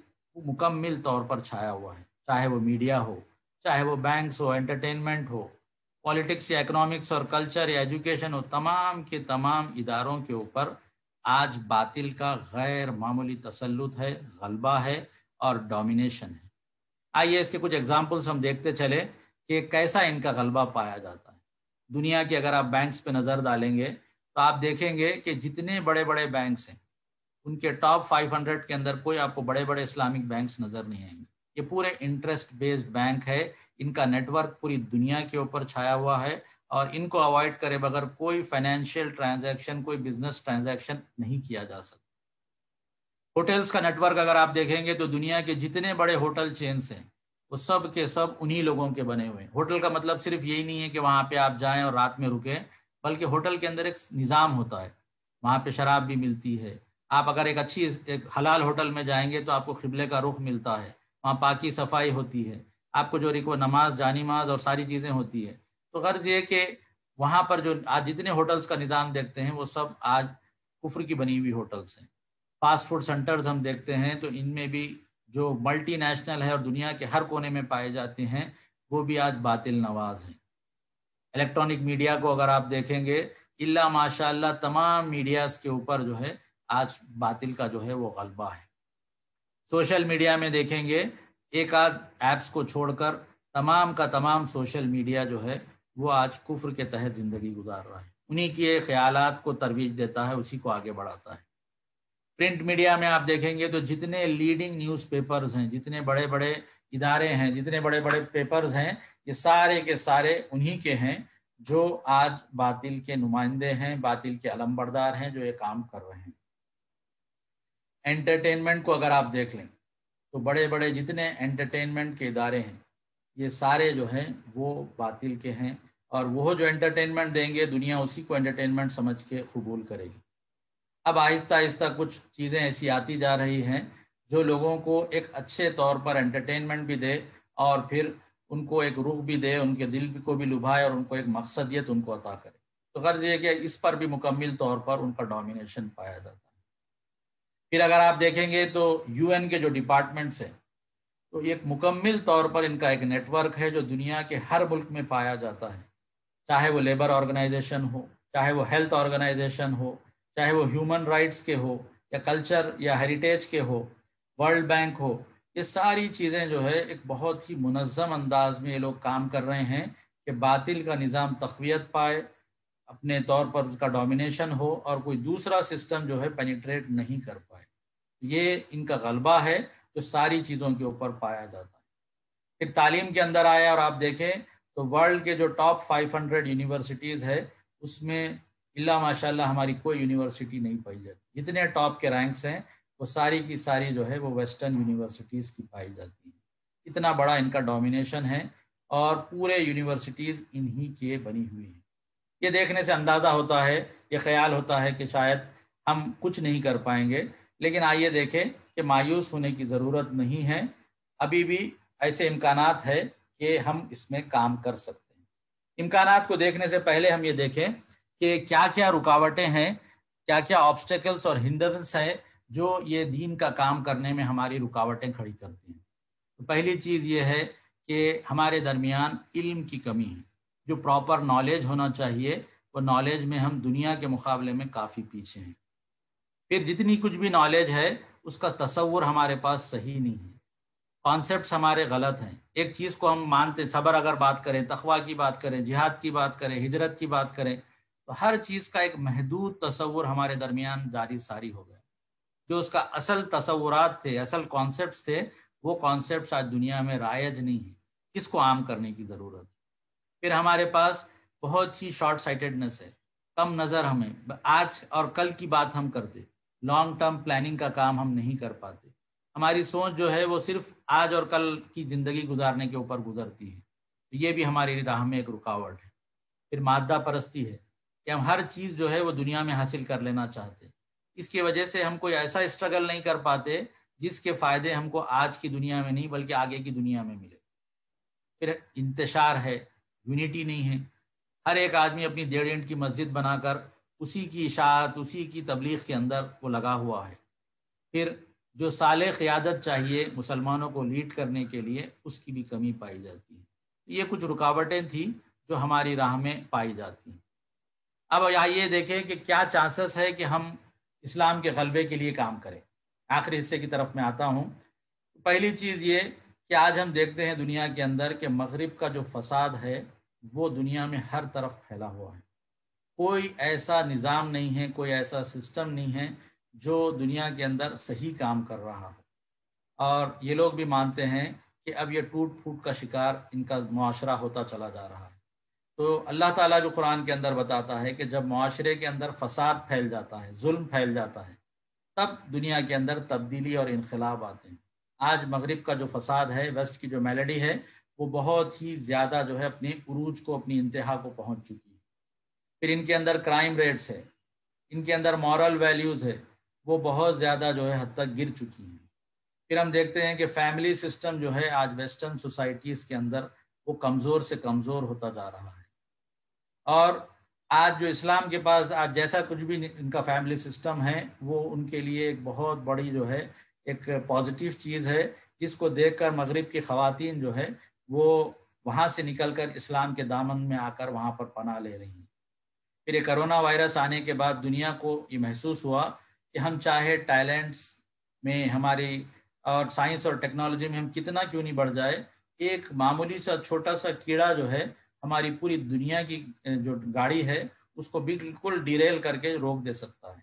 मुकम्मिल तौर पर छाया हुआ है चाहे वो मीडिया हो चाहे वो बैंक्स हो एंटरटेनमेंट हो पॉलिटिक्स या इकोनॉमिक्स और कल्चर या एजुकेशन हो तमाम के तमाम इदारों के ऊपर आज बातिल का गैर मामूली तसलुत है गलबा है और डोमिनेशन है आइए इसके कुछ एग्जाम्पल्स हम देखते चले कि कैसा इनका गलबा पाया जाता है दुनिया की अगर आप बैंक्स पे नज़र डालेंगे तो आप देखेंगे कि जितने बड़े बड़े बैंक्स हैं उनके टॉप 500 के अंदर कोई आपको बड़े बड़े इस्लामिक बैंक्स नज़र नहीं आएंगे ये पूरे इंटरेस्ट बेस्ड बैंक है इनका नेटवर्क पूरी दुनिया के ऊपर छाया हुआ है और इनको अवॉइड करे बगैर कोई फाइनेंशियल ट्रांजैक्शन कोई बिजनेस ट्रांजैक्शन नहीं किया जा सकता होटल्स का नेटवर्क अगर आप देखेंगे तो दुनिया के जितने बड़े होटल चेन्स हैं वो सब के सब उन्हीं लोगों के बने हुए हैं होटल का मतलब सिर्फ यही नहीं है कि वहाँ पे आप जाएं और रात में रुके बल्कि होटल के अंदर एक निज़ाम होता है वहाँ पे शराब भी मिलती है आप अगर एक अच्छी एक हलाल होटल में जाएंगे तो आपको खिबले का रुख मिलता है वहाँ पाकि सफाई होती है आपको जो रिको नमाज जानीमाज और सारी चीज़ें होती है तो गर्ज ये कि वहाँ पर जो आज जितने होटल्स का निज़ाम देखते हैं वो सब आज कुफर की बनी हुई होटल्स हैं फास्ट फूड सेंटर्स हम देखते हैं तो इनमें भी जो मल्टी नेशनल है और दुनिया के हर कोने में पाए जाते हैं वो भी आज बातिल नवाज हैं इलेक्ट्रॉनिक मीडिया को अगर आप देखेंगे इल्ला माशाल्लाह तमाम मीडियाज़ के ऊपर जो है आज बातिल का जो है वो गलबा है सोशल मीडिया में देखेंगे एक आध ऐप्स को छोड़कर तमाम का तमाम सोशल मीडिया जो है वो आज कुफ्र के तहत ज़िंदगी गुजार रहा है उन्हीं के ख्याल को तरवीज देता है उसी को आगे बढ़ाता है प्रिंट मीडिया में आप देखेंगे तो जितने लीडिंग न्यूज़पेपर्स हैं जितने बड़े बड़े इदारे हैं जितने बड़े बड़े पेपर्स हैं ये सारे के सारे उन्हीं के हैं जो आज बातिल के नुमाइंदे हैं बातिल के अलम्बरदार हैं जो ये काम कर रहे हैं एंटरटेनमेंट को अगर आप देख लें तो बड़े बड़े जितने एंटरटेनमेंट के इदारे हैं ये सारे जो हैं वो बातिल के हैं और वो जो एंटरटेनमेंट देंगे दुनिया उसी को एंटरटेनमेंट समझ के कबूल करेगी अब आहिस्ता आहिस्ता कुछ चीज़ें ऐसी आती जा रही हैं जो लोगों को एक अच्छे तौर पर एंटरटेनमेंट भी दे और फिर उनको एक रुख भी दे उनके दिल को भी लुभाए और उनको एक मकसदियत उनको अता करे तो गर्ज ये कि इस पर भी मुकम्मल तौर पर उनका डोमिनेशन पाया जाता फिर अगर आप देखेंगे तो यूएन के जो डिपार्टमेंट्स हैं तो एक मुकम्मल तौर पर इनका एक नेटवर्क है जो दुनिया के हर मुल्क में पाया जाता है चाहे वो लेबर ऑर्गेनाइजेशन हो चाहे वो हेल्थ ऑर्गेनाइजेशन हो चाहे वो ह्यूमन राइट्स के हो या कल्चर या हेरिटेज के हो वर्ल्ड बैंक हो ये सारी चीज़ें जो है एक बहुत ही मुनज़म अंदाज में ये लोग काम कर रहे हैं कि बातिल का निज़ाम तकवीत पाए अपने तौर पर उसका डोमिनेशन हो और कोई दूसरा सिस्टम जो है पेनिट्रेट नहीं कर पाए ये इनका गलबा है जो सारी चीज़ों के ऊपर पाया जाता है फिर तालीम के अंदर आया और आप देखें तो वर्ल्ड के जो टॉप 500 यूनिवर्सिटीज़ है उसमें इला माशाल्लाह हमारी कोई यूनिवर्सिटी नहीं पाई जाती जितने टॉप के रैंक्स हैं वो सारी की सारी जो है वो वेस्टर्न यूनिवर्सिटीज़ की पाई जाती है इतना बड़ा इनका डोमिनेशन है और पूरे यूनिवर्सिटीज़ इन्हीं के बनी हुई हैं ये देखने से अंदाज़ा होता है ये ख्याल होता है कि शायद हम कुछ नहीं कर पाएंगे लेकिन आइए देखें कि मायूस होने की ज़रूरत नहीं है अभी भी ऐसे इम्कान है कि हम इसमें काम कर सकते हैं इम्कान को देखने से पहले हम ये देखें कि क्या क्या रुकावटें हैं क्या क्या ऑब्स्टेकल्स और हिंडरेंस है जो ये दीन का काम करने में हमारी रुकावटें खड़ी करती हैं तो पहली चीज़ ये है कि हमारे दरमियान इल्म की कमी है जो प्रॉपर नॉलेज होना चाहिए वो नॉलेज में हम दुनिया के मुकाबले में काफ़ी पीछे हैं फिर जितनी कुछ भी नॉलेज है उसका तस्वुर हमारे पास सही नहीं है कॉन्सेप्ट हमारे गलत हैं एक चीज़ को हम मानते सबर अगर बात करें तखवा की बात करें जिहाद की बात करें हिजरत की बात करें तो हर चीज़ का एक महदूद तस्वुर हमारे दरमियान जारी सारी हो गया जो उसका असल तस्वुरात थे असल कॉन्सेप्ट थे वो कॉन्सेप्ट आज दुनिया में रायज नहीं है इसको आम करने की ज़रूरत फिर हमारे पास बहुत ही शॉर्ट साइटेडनेस है कम नज़र हमें आज और कल की बात हम करते लॉन्ग टर्म प्लानिंग का काम हम नहीं कर पाते हमारी सोच जो है वो सिर्फ आज और कल की ज़िंदगी गुजारने के ऊपर गुजरती है तो ये भी हमारी राह में एक रुकावट है फिर मादा परस्ती है कि हम हर चीज़ जो है वो दुनिया में हासिल कर लेना चाहते हैं इसकी वजह से हम कोई ऐसा स्ट्रगल नहीं कर पाते जिसके फ़ायदे हमको आज की दुनिया में नहीं बल्कि आगे की दुनिया में मिले फिर इंतशार है यूनिटी नहीं है हर एक आदमी अपनी डेढ़ इंट की मस्जिद बनाकर उसी की इशात उसी की तबलीग के अंदर वो लगा हुआ है फिर जो साल क़्यादत चाहिए मुसलमानों को लीड करने के लिए उसकी भी कमी पाई जाती है ये कुछ रुकावटें थी जो हमारी राह में पाई जाती हैं अब आइए देखें कि क्या चांसेस है कि हम इस्लाम के गलबे के लिए काम करें आखिरी हिस्से की तरफ मैं आता हूँ पहली चीज़ ये कि आज हम देखते हैं दुनिया के अंदर कि मगरब का जो फसाद है वो दुनिया में हर तरफ फैला हुआ है कोई ऐसा निज़ाम नहीं है कोई ऐसा सिस्टम नहीं है जो दुनिया के अंदर सही काम कर रहा हो और ये लोग भी मानते हैं कि अब ये टूट फूट का शिकार इनका माशरा होता चला जा रहा है तो अल्लाह ताला जो कुरान के अंदर बताता है कि जब माशरे के अंदर फसाद फैल जाता है जुल्म फैल जाता है तब दुनिया के अंदर तब्दीली और इनकलाब आते हैं आज मगरब का जो फसाद है वेस्ट की जो मेलेडी है वो बहुत ही ज़्यादा जो है अपने अरूज को अपनी इंतहा को पहुँच चुकी है फिर इनके अंदर क्राइम रेट्स है इनके अंदर मॉरल वैल्यूज़ है वो बहुत ज़्यादा जो है हद तक गिर चुकी हैं फिर हम देखते हैं कि फैमिली सिस्टम जो है आज वेस्टर्न सोसाइटीज़ के अंदर वो कमज़ोर से कमज़ोर होता जा रहा है और आज जो इस्लाम के पास आज जैसा कुछ भी इनका फैमिली सिस्टम है वो उनके लिए एक बहुत बड़ी जो है एक पॉजिटिव चीज़ है जिसको देखकर मगरिब की खातन जो है वो वहाँ से निकलकर इस्लाम के दामन में आकर वहाँ पर पना ले रही हैं फिर ये कोरोना वायरस आने के बाद दुनिया को ये महसूस हुआ कि हम चाहे टैलेंट्स में हमारी और साइंस और टेक्नोलॉजी में हम कितना क्यों नहीं बढ़ जाए एक मामूली सा छोटा सा कीड़ा जो है हमारी पूरी दुनिया की जो गाड़ी है उसको बिल्कुल डिरेल करके रोक दे सकता है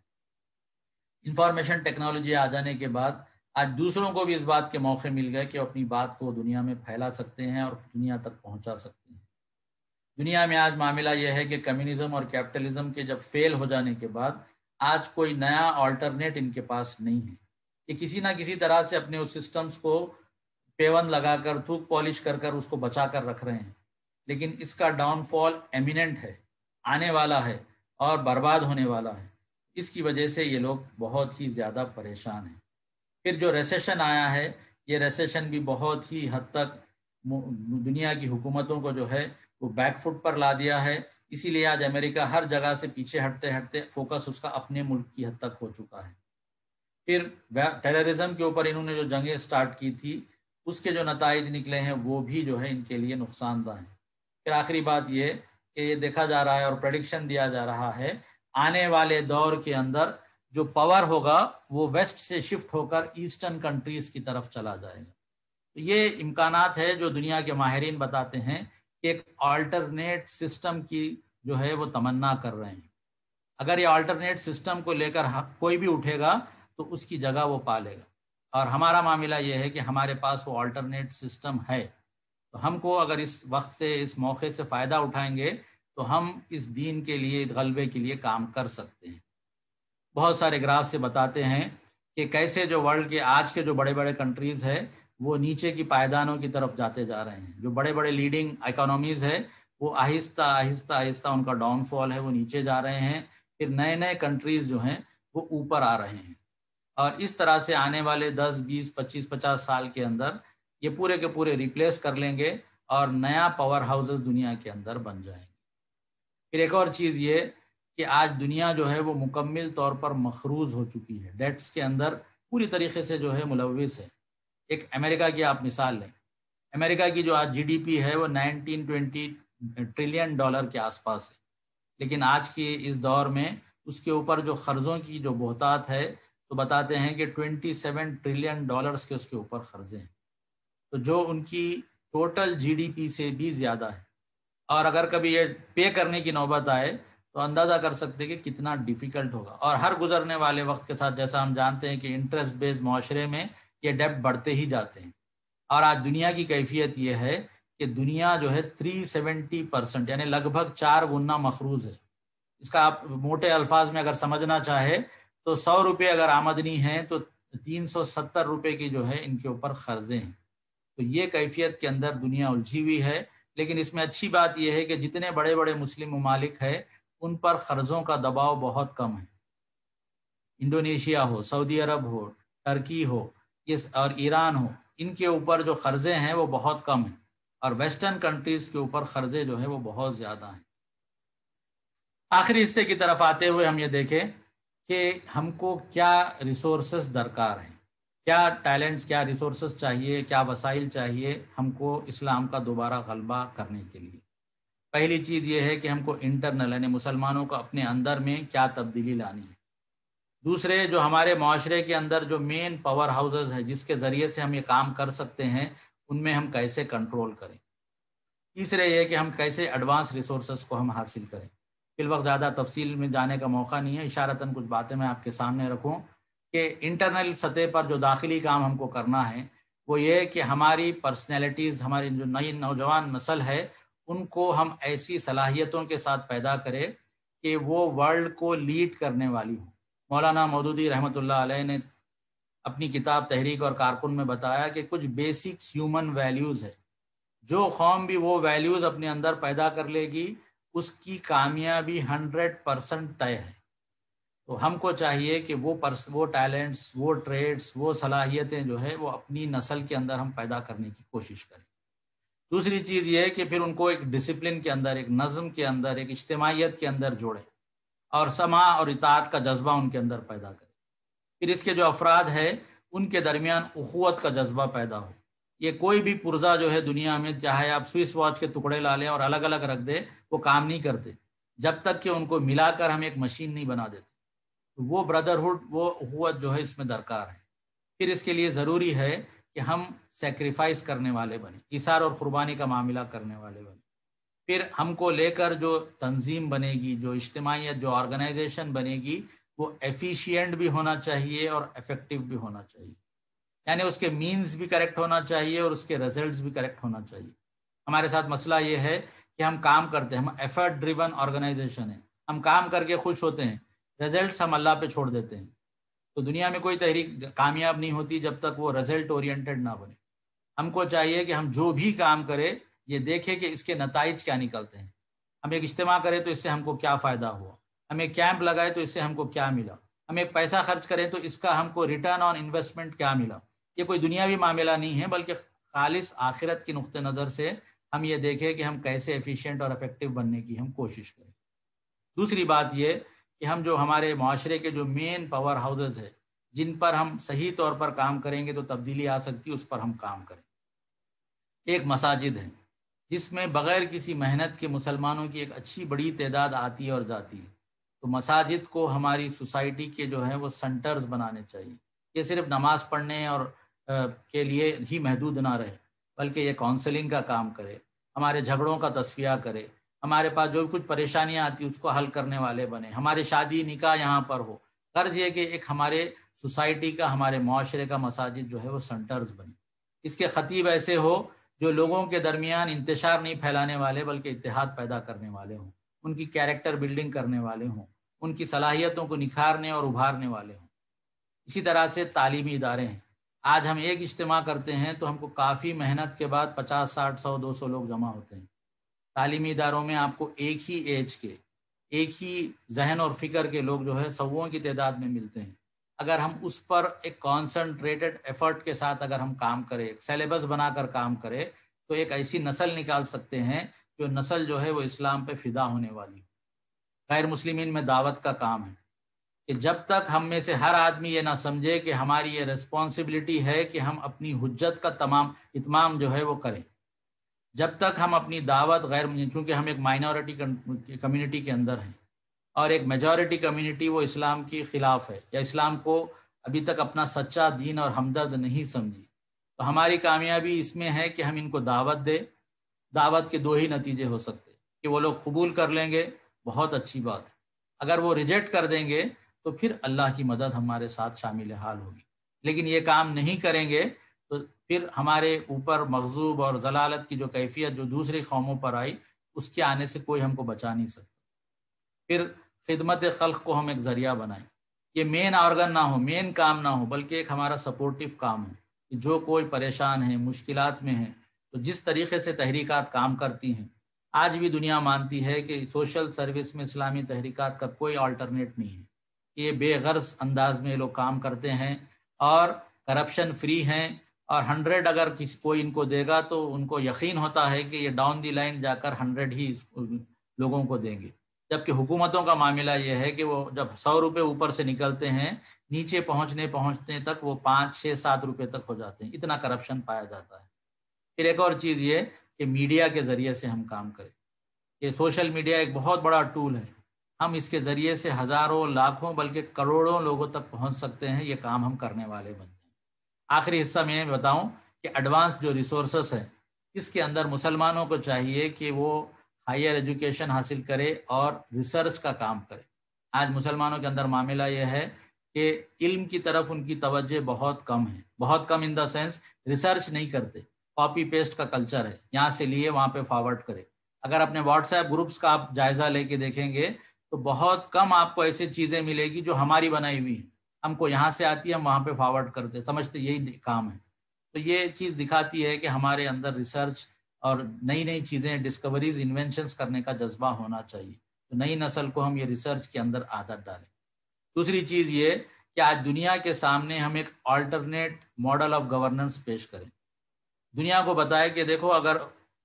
इंफॉर्मेशन टेक्नोलॉजी आ जाने के बाद आज दूसरों को भी इस बात के मौके मिल गए कि अपनी बात को दुनिया में फैला सकते हैं और दुनिया तक पहुंचा सकते हैं दुनिया में आज मामला यह है कि कम्युनिज्म और कैपिटलिज्म के जब फेल हो जाने के बाद आज कोई नया ऑल्टरनेट इनके पास नहीं है ये किसी ना किसी तरह से अपने उस सिस्टम्स को पेवन लगाकर थूक पॉलिश कर कर उसको बचा कर रख रहे हैं लेकिन इसका डाउनफॉल एमिनेंट है आने वाला है और बर्बाद होने वाला है इसकी वजह से ये लोग बहुत ही ज़्यादा परेशान हैं फिर जो रेसेशन आया है ये रेसेशन भी बहुत ही हद तक दुनिया की हुकूमतों को जो है को बैकफुट पर ला दिया है इसीलिए आज अमेरिका हर जगह से पीछे हटते हटते फोकस उसका अपने मुल्क की हद तक हो चुका है फिर टेररिज्म के ऊपर इन्होंने जो जंगें स्टार्ट की थी उसके जो नतज निकले हैं वो भी जो है इनके लिए नुकसानदा हैं फिर आखिरी बात ये कि ये देखा जा रहा है और प्रडिक्शन दिया जा रहा है आने वाले दौर के अंदर जो पावर होगा वो वेस्ट से शिफ्ट होकर ईस्टर्न कंट्रीज की तरफ चला जाएगा तो ये इम्कान है जो दुनिया के माहरीन बताते हैं एक अल्टरनेट सिस्टम की जो है वो तमन्ना कर रहे हैं अगर ये अल्टरनेट सिस्टम को लेकर कोई भी उठेगा तो उसकी जगह वो पा लेगा और हमारा मामला ये है कि हमारे पास वो अल्टरनेट सिस्टम है तो हमको अगर इस वक्त से इस मौके से फ़ायदा उठाएंगे तो हम इस दीन के लिए गलबे के लिए काम कर सकते हैं बहुत सारे ग्राफ से बताते हैं कि कैसे जो वर्ल्ड के आज के जो बड़े बड़े कंट्रीज़ है वो नीचे की पायदानों की तरफ जाते जा रहे हैं जो बड़े बड़े लीडिंग इकोनॉमीज है वो आहिस्ता आहिस्ता आहिस्ता उनका डाउनफॉल है वो नीचे जा रहे हैं फिर नए नए कंट्रीज जो हैं वो ऊपर आ रहे हैं और इस तरह से आने वाले 10, 20, 25, 50 साल के अंदर ये पूरे के पूरे रिप्लेस कर लेंगे और नया पावर हाउसेस दुनिया के अंदर बन जाएंगे फिर एक और चीज़ ये कि आज दुनिया जो है वो मुकम्मल तौर पर मखरूज हो चुकी है डेट्स के अंदर पूरी तरीके से जो है मुलविस है एक अमेरिका की आप मिसाल लें अमेरिका की जो आज जीडीपी है वो 1920 ट्रिलियन डॉलर के आसपास है लेकिन आज के इस दौर में उसके ऊपर जो खर्जों की जो बहुतात है तो बताते हैं कि 27 ट्रिलियन डॉलर्स के उसके ऊपर खर्जे हैं तो जो उनकी टोटल जीडीपी से भी ज़्यादा है और अगर कभी ये पे करने की नौबत आए तो अंदाज़ा कर सकते कि कितना डिफ़िकल्ट होगा और हर गुजरने वाले वक्त के साथ जैसा हम जानते हैं कि इंटरेस्ट बेस्ड माशरे में ये डेप्ट बढ़ते ही जाते हैं और आज दुनिया की कैफियत यह है कि दुनिया जो है 370 परसेंट यानी लगभग चार गुना मखरूज है इसका आप मोटे अल्फाज में अगर समझना चाहे तो सौ रुपये अगर आमदनी है तो तीन सौ सत्तर रुपये की जो है इनके ऊपर खर्जे हैं तो ये कैफियत के अंदर दुनिया उलझी हुई है लेकिन इसमें अच्छी बात यह है कि जितने बड़े बड़े मुस्लिम ममालिक है उन पर खर्जों का दबाव बहुत कम है इंडोनेशिया हो सऊदी अरब हो टर्की हो और ईरान हो इनके ऊपर जो कर्जे हैं वो बहुत कम हैं और वेस्टर्न कंट्रीज के ऊपर कर्जे जो है वो बहुत ज़्यादा हैं आखिरी हिस्से की तरफ आते हुए हम ये देखें कि हमको क्या रिसोर्स दरकार हैं क्या टैलेंट्स क्या रिसोर्सेज चाहिए क्या वसाइल चाहिए हमको इस्लाम का दोबारा गलबा करने के लिए पहली चीज़ ये है कि हमको इंटरनल यानी मुसलमानों को अपने अंदर में क्या तब्दीली लानी है दूसरे जो हमारे माशरे के अंदर जो मेन पावर हाउसेज हैं जिसके ज़रिए से हम ये काम कर सकते हैं उनमें हम कैसे कंट्रोल करें तीसरे ये कि हम कैसे एडवांस रिसोर्स को हम हासिल करें फिल वक्त ज़्यादा तफसील में जाने का मौका नहीं है इशारता कुछ बातें मैं आपके सामने रखूँ कि इंटरनल सतह पर जो दाखिली काम हमको करना है वो ये कि हमारी पर्सनैलिटीज़ हमारी जो नई नौजवान नस्ल है उनको हम ऐसी सलाहियतों के साथ पैदा करें कि वो वर्ल्ड को लीड करने वाली हो मौलाना मौदूदी रहमत ने अपनी किताब तहरीक और कारकुन में बताया कि कुछ बेसिक ह्यूमन वैल्यूज़ है जो कौम भी वो वैल्यूज़ अपने अंदर पैदा कर लेगी उसकी कामयाबी हंड्रेड परसेंट तय है तो हमको चाहिए कि वो पर्स वो टैलेंट्स वो ट्रेड्स वो सलाहियतें जो है वो अपनी नस्ल के अंदर हम पैदा करने की कोशिश करें दूसरी चीज़ ये है कि फिर उनको एक डिसिप्लिन के अंदर एक नज़म के अंदर एक इज्तमाहीत के अंदर जोड़ें और समा और इतात का जज्बा उनके अंदर पैदा करे फिर इसके जो अफराद है उनके दरमियान अखुत का जज्बा पैदा हो ये कोई भी पुर्जा जो है दुनिया में चाहे आप स्विस वॉच के टुकड़े ला लें और अलग अलग रख दे वो काम नहीं करते जब तक कि उनको मिलाकर हम एक मशीन नहीं बना देते तो वो ब्रदरहुड वो अखुत जो है इसमें दरकार है फिर इसके लिए ज़रूरी है कि हम सेक्रीफाइस करने वाले बने इशार और क़ुरबानी का मामला करने वाले बने फिर हमको लेकर जो तंजीम बनेगी जो इज्तमाहीत जो ऑर्गेनाइजेशन बनेगी वो एफिशिएंट भी होना चाहिए और इफेक्टिव भी होना चाहिए यानी उसके मीन्स भी करेक्ट होना चाहिए और उसके रिजल्ट्स भी करेक्ट होना चाहिए हमारे साथ मसला ये है कि हम काम करते हैं हम एफर्ट ड्रिवन ऑर्गेनाइजेशन है हम काम करके खुश होते हैं रिजल्ट हम अल्लाह पे छोड़ देते हैं तो दुनिया में कोई तहरीक कामयाब नहीं होती जब तक वो रिजल्ट ओरिएटेड ना बने हमको चाहिए कि हम जो भी काम करें ये देखें कि इसके नतज क्या निकलते हैं हम एक इज्तम करें तो इससे हमको क्या फ़ायदा हुआ हमें कैंप लगाए तो इससे हमको क्या मिला हमें पैसा खर्च करें तो इसका हमको रिटर्न ऑन इन्वेस्टमेंट क्या मिला ये कोई दुनियावी मामला नहीं है बल्कि खालिश आखिरत की नुक़ नज़र से हम ये देखें कि हम कैसे एफिशिएंट और अफेक्टिव बनने की हम कोशिश करें दूसरी बात ये कि हम जो हमारे माशरे के जो मेन पावर हाउसेज है जिन पर हम सही तौर पर काम करेंगे तो तब्दीली आ सकती है उस पर हम काम करें एक मसाजिद है जिसमें बग़ैर किसी मेहनत के मुसलमानों की एक अच्छी बड़ी तादाद आती और जाती है तो मसाजिद को हमारी सोसाइटी के जो है वो सेंटर्स बनाने चाहिए ये सिर्फ नमाज पढ़ने और आ, के लिए ही महदूद ना रहे बल्कि ये काउंसलिंग का काम करे हमारे झगड़ों का तस्फिया करे हमारे पास जो कुछ परेशानियाँ आती उसको हल करने वाले बने हमारे शादी निकाह यहाँ पर हो गर्ज ये कि एक हमारे सोसाइटी का हमारे माशरे का मसाजिद जो है वो सेंटर्स बने इसके ख़तीब ऐसे हो जो लोगों के दरमियान इंतशार नहीं फैलाने वाले बल्कि इतिहाद पैदा करने वाले हों उनकी कैरेक्टर बिल्डिंग करने वाले हों उनकी सलाहियतों को निखारने और उभारने वाले हों इसी तरह से तालीमी इदारे हैं आज हम एक इज्तम करते हैं तो हमको काफ़ी मेहनत के बाद पचास साठ सौ दो सौ लोग जमा होते हैं तालीमी इदारों में आपको एक ही एज के एक ही जहन और फिक्र के लोग जो है सबों की तादाद में मिलते हैं अगर हम उस पर एक कॉन्सेंट्रेटेड एफर्ट के साथ अगर हम काम करें सेलेबस बनाकर काम करें तो एक ऐसी नस्ल निकाल सकते हैं जो नस्ल जो है वो इस्लाम पे फिदा होने वाली गैर मुस्लिम में दावत का काम है कि जब तक हम में से हर आदमी ये ना समझे कि हमारी ये रिस्पॉन्सिबिलिटी है कि हम अपनी हजत का तमाम इतमाम जो है वो करें जब तक हम अपनी दावत गैर चूँकि हम एक माइनॉरिटी कम्युनिटी के अंदर हैं और एक मेजॉरिटी कम्युनिटी वो इस्लाम के खिलाफ है या इस्लाम को अभी तक अपना सच्चा दीन और हमदर्द नहीं समझी तो हमारी कामयाबी इसमें है कि हम इनको दावत दें दावत के दो ही नतीजे हो सकते कि वो लोग कबूल कर लेंगे बहुत अच्छी बात है अगर वो रिजेक्ट कर देंगे तो फिर अल्लाह की मदद हमारे साथ शामिल हाल होगी लेकिन ये काम नहीं करेंगे तो फिर हमारे ऊपर मकजूब और जलालत की जो कैफियत जो दूसरी कौमों पर आई उसके आने से कोई हमको बचा नहीं सकता फिर खिदमत खल को हम एक ज़रिया बनाएं ये मेन ऑर्गन ना हो मेन काम ना हो बल्कि एक हमारा सपोर्टिव काम हो कि जो कोई परेशान है मुश्किल में है तो जिस तरीके से तहरीकत काम करती हैं आज भी दुनिया मानती है कि सोशल सर्विस में इस्लामी तहरीकत का कोई अल्टरनेट नहीं है कि ये बेगर्ज अंदाज में लोग काम करते हैं और करप्शन फ्री हैं और हंड्रेड अगर किसी कोई इनको देगा तो उनको यकीन होता है कि ये डाउन दी लाइन जाकर हंड्रेड ही लोगों को देंगे जबकि हुकूमतों का मामला यह है कि वो जब सौ रुपये ऊपर से निकलते हैं नीचे पहुंचने पहुंचने तक वो पाँच छः सात रुपये तक हो जाते हैं इतना करप्शन पाया जाता है फिर एक और चीज़ ये कि मीडिया के ज़रिए से हम काम करें ये सोशल मीडिया एक बहुत बड़ा टूल है हम इसके ज़रिए से हज़ारों लाखों बल्कि करोड़ों लोगों तक पहुँच सकते हैं ये काम हम करने वाले बनते हैं आखिरी हिस्सा में बताऊँ कि एडवांस जो रिसोर्स है इसके अंदर मुसलमानों को चाहिए कि वो हायर एजुकेशन हासिल करे और रिसर्च का काम करे आज मुसलमानों के अंदर मामला यह है कि इल्म की तरफ उनकी तवज्जो बहुत कम है बहुत कम इन द सेंस रिसर्च नहीं करते कॉपी पेस्ट का कल्चर है यहाँ से लिए वहाँ पे फॉरवर्ड करें अगर अपने व्हाट्सएप ग्रुप्स का आप जायजा लेके देखेंगे तो बहुत कम आपको ऐसी चीज़ें मिलेगी जो हमारी बनाई हुई हैं हमको यहाँ से आती है हम वहाँ पे फॉरवर्ड करते समझते यही काम है तो ये चीज़ दिखाती है कि हमारे अंदर रिसर्च और नई नई चीज़ें डिस्कवरीज इन्वेंशन करने का जज्बा होना चाहिए तो नई नस्ल को हम ये रिसर्च के अंदर आदत डालें दूसरी चीज़ ये कि आज दुनिया के सामने हम एक ऑल्टरनेट मॉडल ऑफ गवर्नेंस पेश करें दुनिया को बताए कि देखो अगर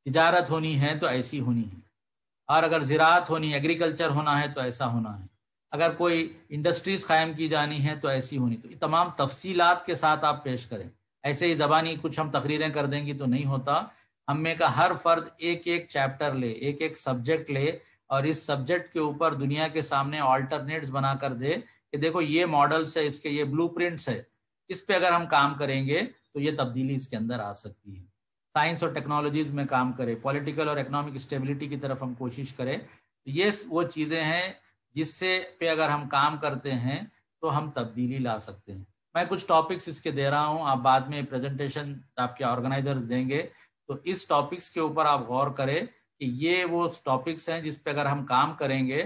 तजारत होनी है तो ऐसी होनी है और अगर ज़रात होनी एग्रीकल्चर होना है तो ऐसा होना है अगर कोई इंडस्ट्रीज कायम की जानी है तो ऐसी होनी तो तमाम तफसीलात के साथ आप पेश करें ऐसे ही ज़बानी कुछ हम तकरीरें कर देंगी तो नहीं होता हमे का हर फर्द एक एक चैप्टर ले एक एक सब्जेक्ट ले और इस सब्जेक्ट के ऊपर दुनिया के सामने ऑल्टरनेट्स बना कर दे कि देखो ये मॉडल्स है इसके ये ब्लू है इस पे अगर हम काम करेंगे तो ये तब्दीली इसके अंदर आ सकती है साइंस और टेक्नोलॉजीज में काम करें पॉलिटिकल और इकोनॉमिक स्टेबिलिटी की तरफ हम कोशिश करें तो ये वो चीज़ें हैं जिससे पे अगर हम काम करते हैं तो हम तब्दीली ला सकते हैं मैं कुछ टॉपिक्स इसके दे रहा हूँ आप बाद में प्रेजेंटेशन आपके ऑर्गेनाइजर्स देंगे तो इस टॉपिक्स के ऊपर आप गौर करें कि ये वो टॉपिक्स हैं जिस पे अगर हम काम करेंगे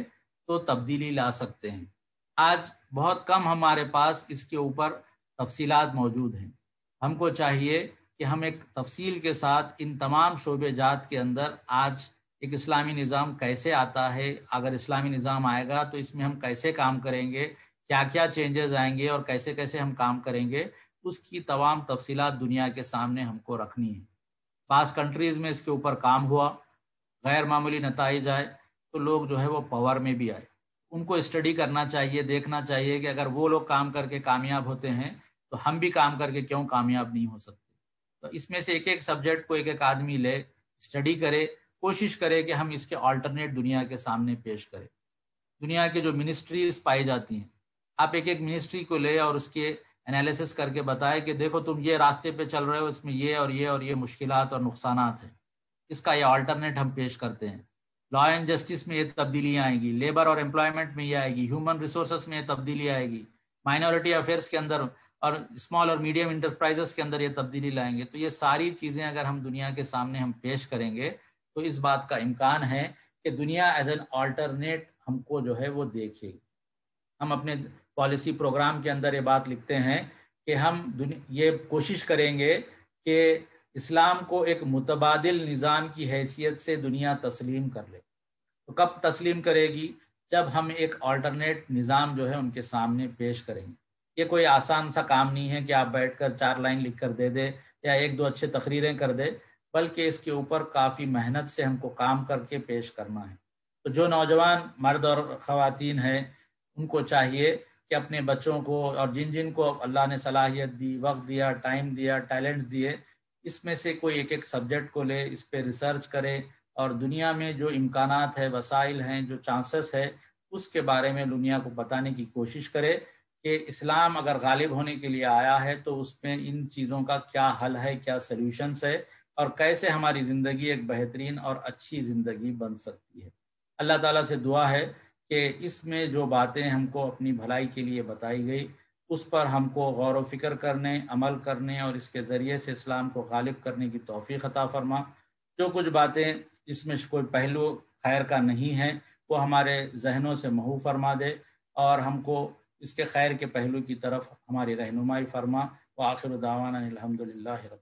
तो तब्दीली ला सकते हैं आज बहुत कम हमारे पास इसके ऊपर तफसीलात मौजूद हैं हमको चाहिए कि हम एक तफसील के साथ इन तमाम शोबे जात के अंदर आज एक इस्लामी निज़ाम कैसे आता है अगर इस्लामी निज़ाम आएगा तो इसमें हम कैसे काम करेंगे क्या क्या चेंजेस आएंगे और कैसे कैसे हम काम करेंगे उसकी तमाम तफसीत दुनिया के सामने हमको रखनी है पास कंट्रीज में इसके ऊपर काम हुआ गैर मामूली नतज आए तो लोग जो है वो पावर में भी आए उनको स्टडी करना चाहिए देखना चाहिए कि अगर वो लोग काम करके कामयाब होते हैं तो हम भी काम करके क्यों कामयाब नहीं हो सकते तो इसमें से एक एक सब्जेक्ट को एक एक आदमी ले स्टडी करे कोशिश करे कि हम इसके ऑल्टरनेट दुनिया के सामने पेश करें दुनिया के जो मिनिस्ट्रीज पाई जाती हैं आप एक एक मिनिस्ट्री को ले और उसके एनालिसिस करके बताए कि देखो तुम ये रास्ते पे चल रहे हो इसमें ये और ये और ये मुश्किल और नुकसान है इसका ये ऑल्टरनेट हम पेश करते हैं लॉ एंड जस्टिस में ये तब्दीलियाँ आएगी लेबर और एम्प्लॉयमेंट में ये आएगी ह्यूमन रिसोर्स में ये तब्दीली आएगी माइनॉरिटी अफेयर्स के अंदर और स्मॉल और मीडियम इंटरप्राइजेस के अंदर ये तब्दीली लाएंगे तो ये सारी चीज़ें अगर हम दुनिया के सामने हम पेश करेंगे तो इस बात का इम्कान है कि दुनिया एज एन ऑल्टरनेट हमको जो है वो देखेगी हम अपने पॉलिसी प्रोग्राम के अंदर ये बात लिखते हैं कि हम ये कोशिश करेंगे कि इस्लाम को एक मुतबादिल निज़ाम की हैसियत से दुनिया तस्लीम कर ले तो कब तस्लीम करेगी जब हम एक ऑल्टरनेट निज़ाम जो है उनके सामने पेश करेंगे ये कोई आसान सा काम नहीं है कि आप बैठ कर चार लाइन लिख कर दे दे या एक दो अच्छे तकरीरें कर दे बल्कि इसके ऊपर काफ़ी मेहनत से हमको काम करके पेश करना है तो जो नौजवान मर्द और ख़वान हैं उनको चाहिए कि अपने बच्चों को और जिन जिन को अल्लाह ने सलाहियत दी वक्त दिया टाइम दिया टैलेंट दिए इसमें से कोई एक एक सब्जेक्ट को ले इस पर रिसर्च करे और दुनिया में जो इम्कान है वसाइल हैं जो चांसेस है उसके बारे में दुनिया को बताने की कोशिश करे कि इस्लाम अगर गालिब होने के लिए आया है तो उसमें इन चीज़ों का क्या हल है क्या सल्यूशंस है और कैसे हमारी ज़िंदगी एक बेहतरीन और अच्छी ज़िंदगी बन सकती है अल्लाह ताला से दुआ है कि इसमें जो बातें हमको अपनी भलाई के लिए बताई गई उस पर हमको गौर व फिक्र करने अमल करने और इसके ज़रिए से इस्लाम को गालिब करने की तोफ़ी ख़ता फरमा जो कुछ बातें इसमें कोई पहलू खैर का नहीं है वो हमारे जहनों से महू फरमा दे और हमको इसके खैर के पहलू की तरफ हमारी रहनुमाई फरमा व आखिर दावाना अलहमदिल्ला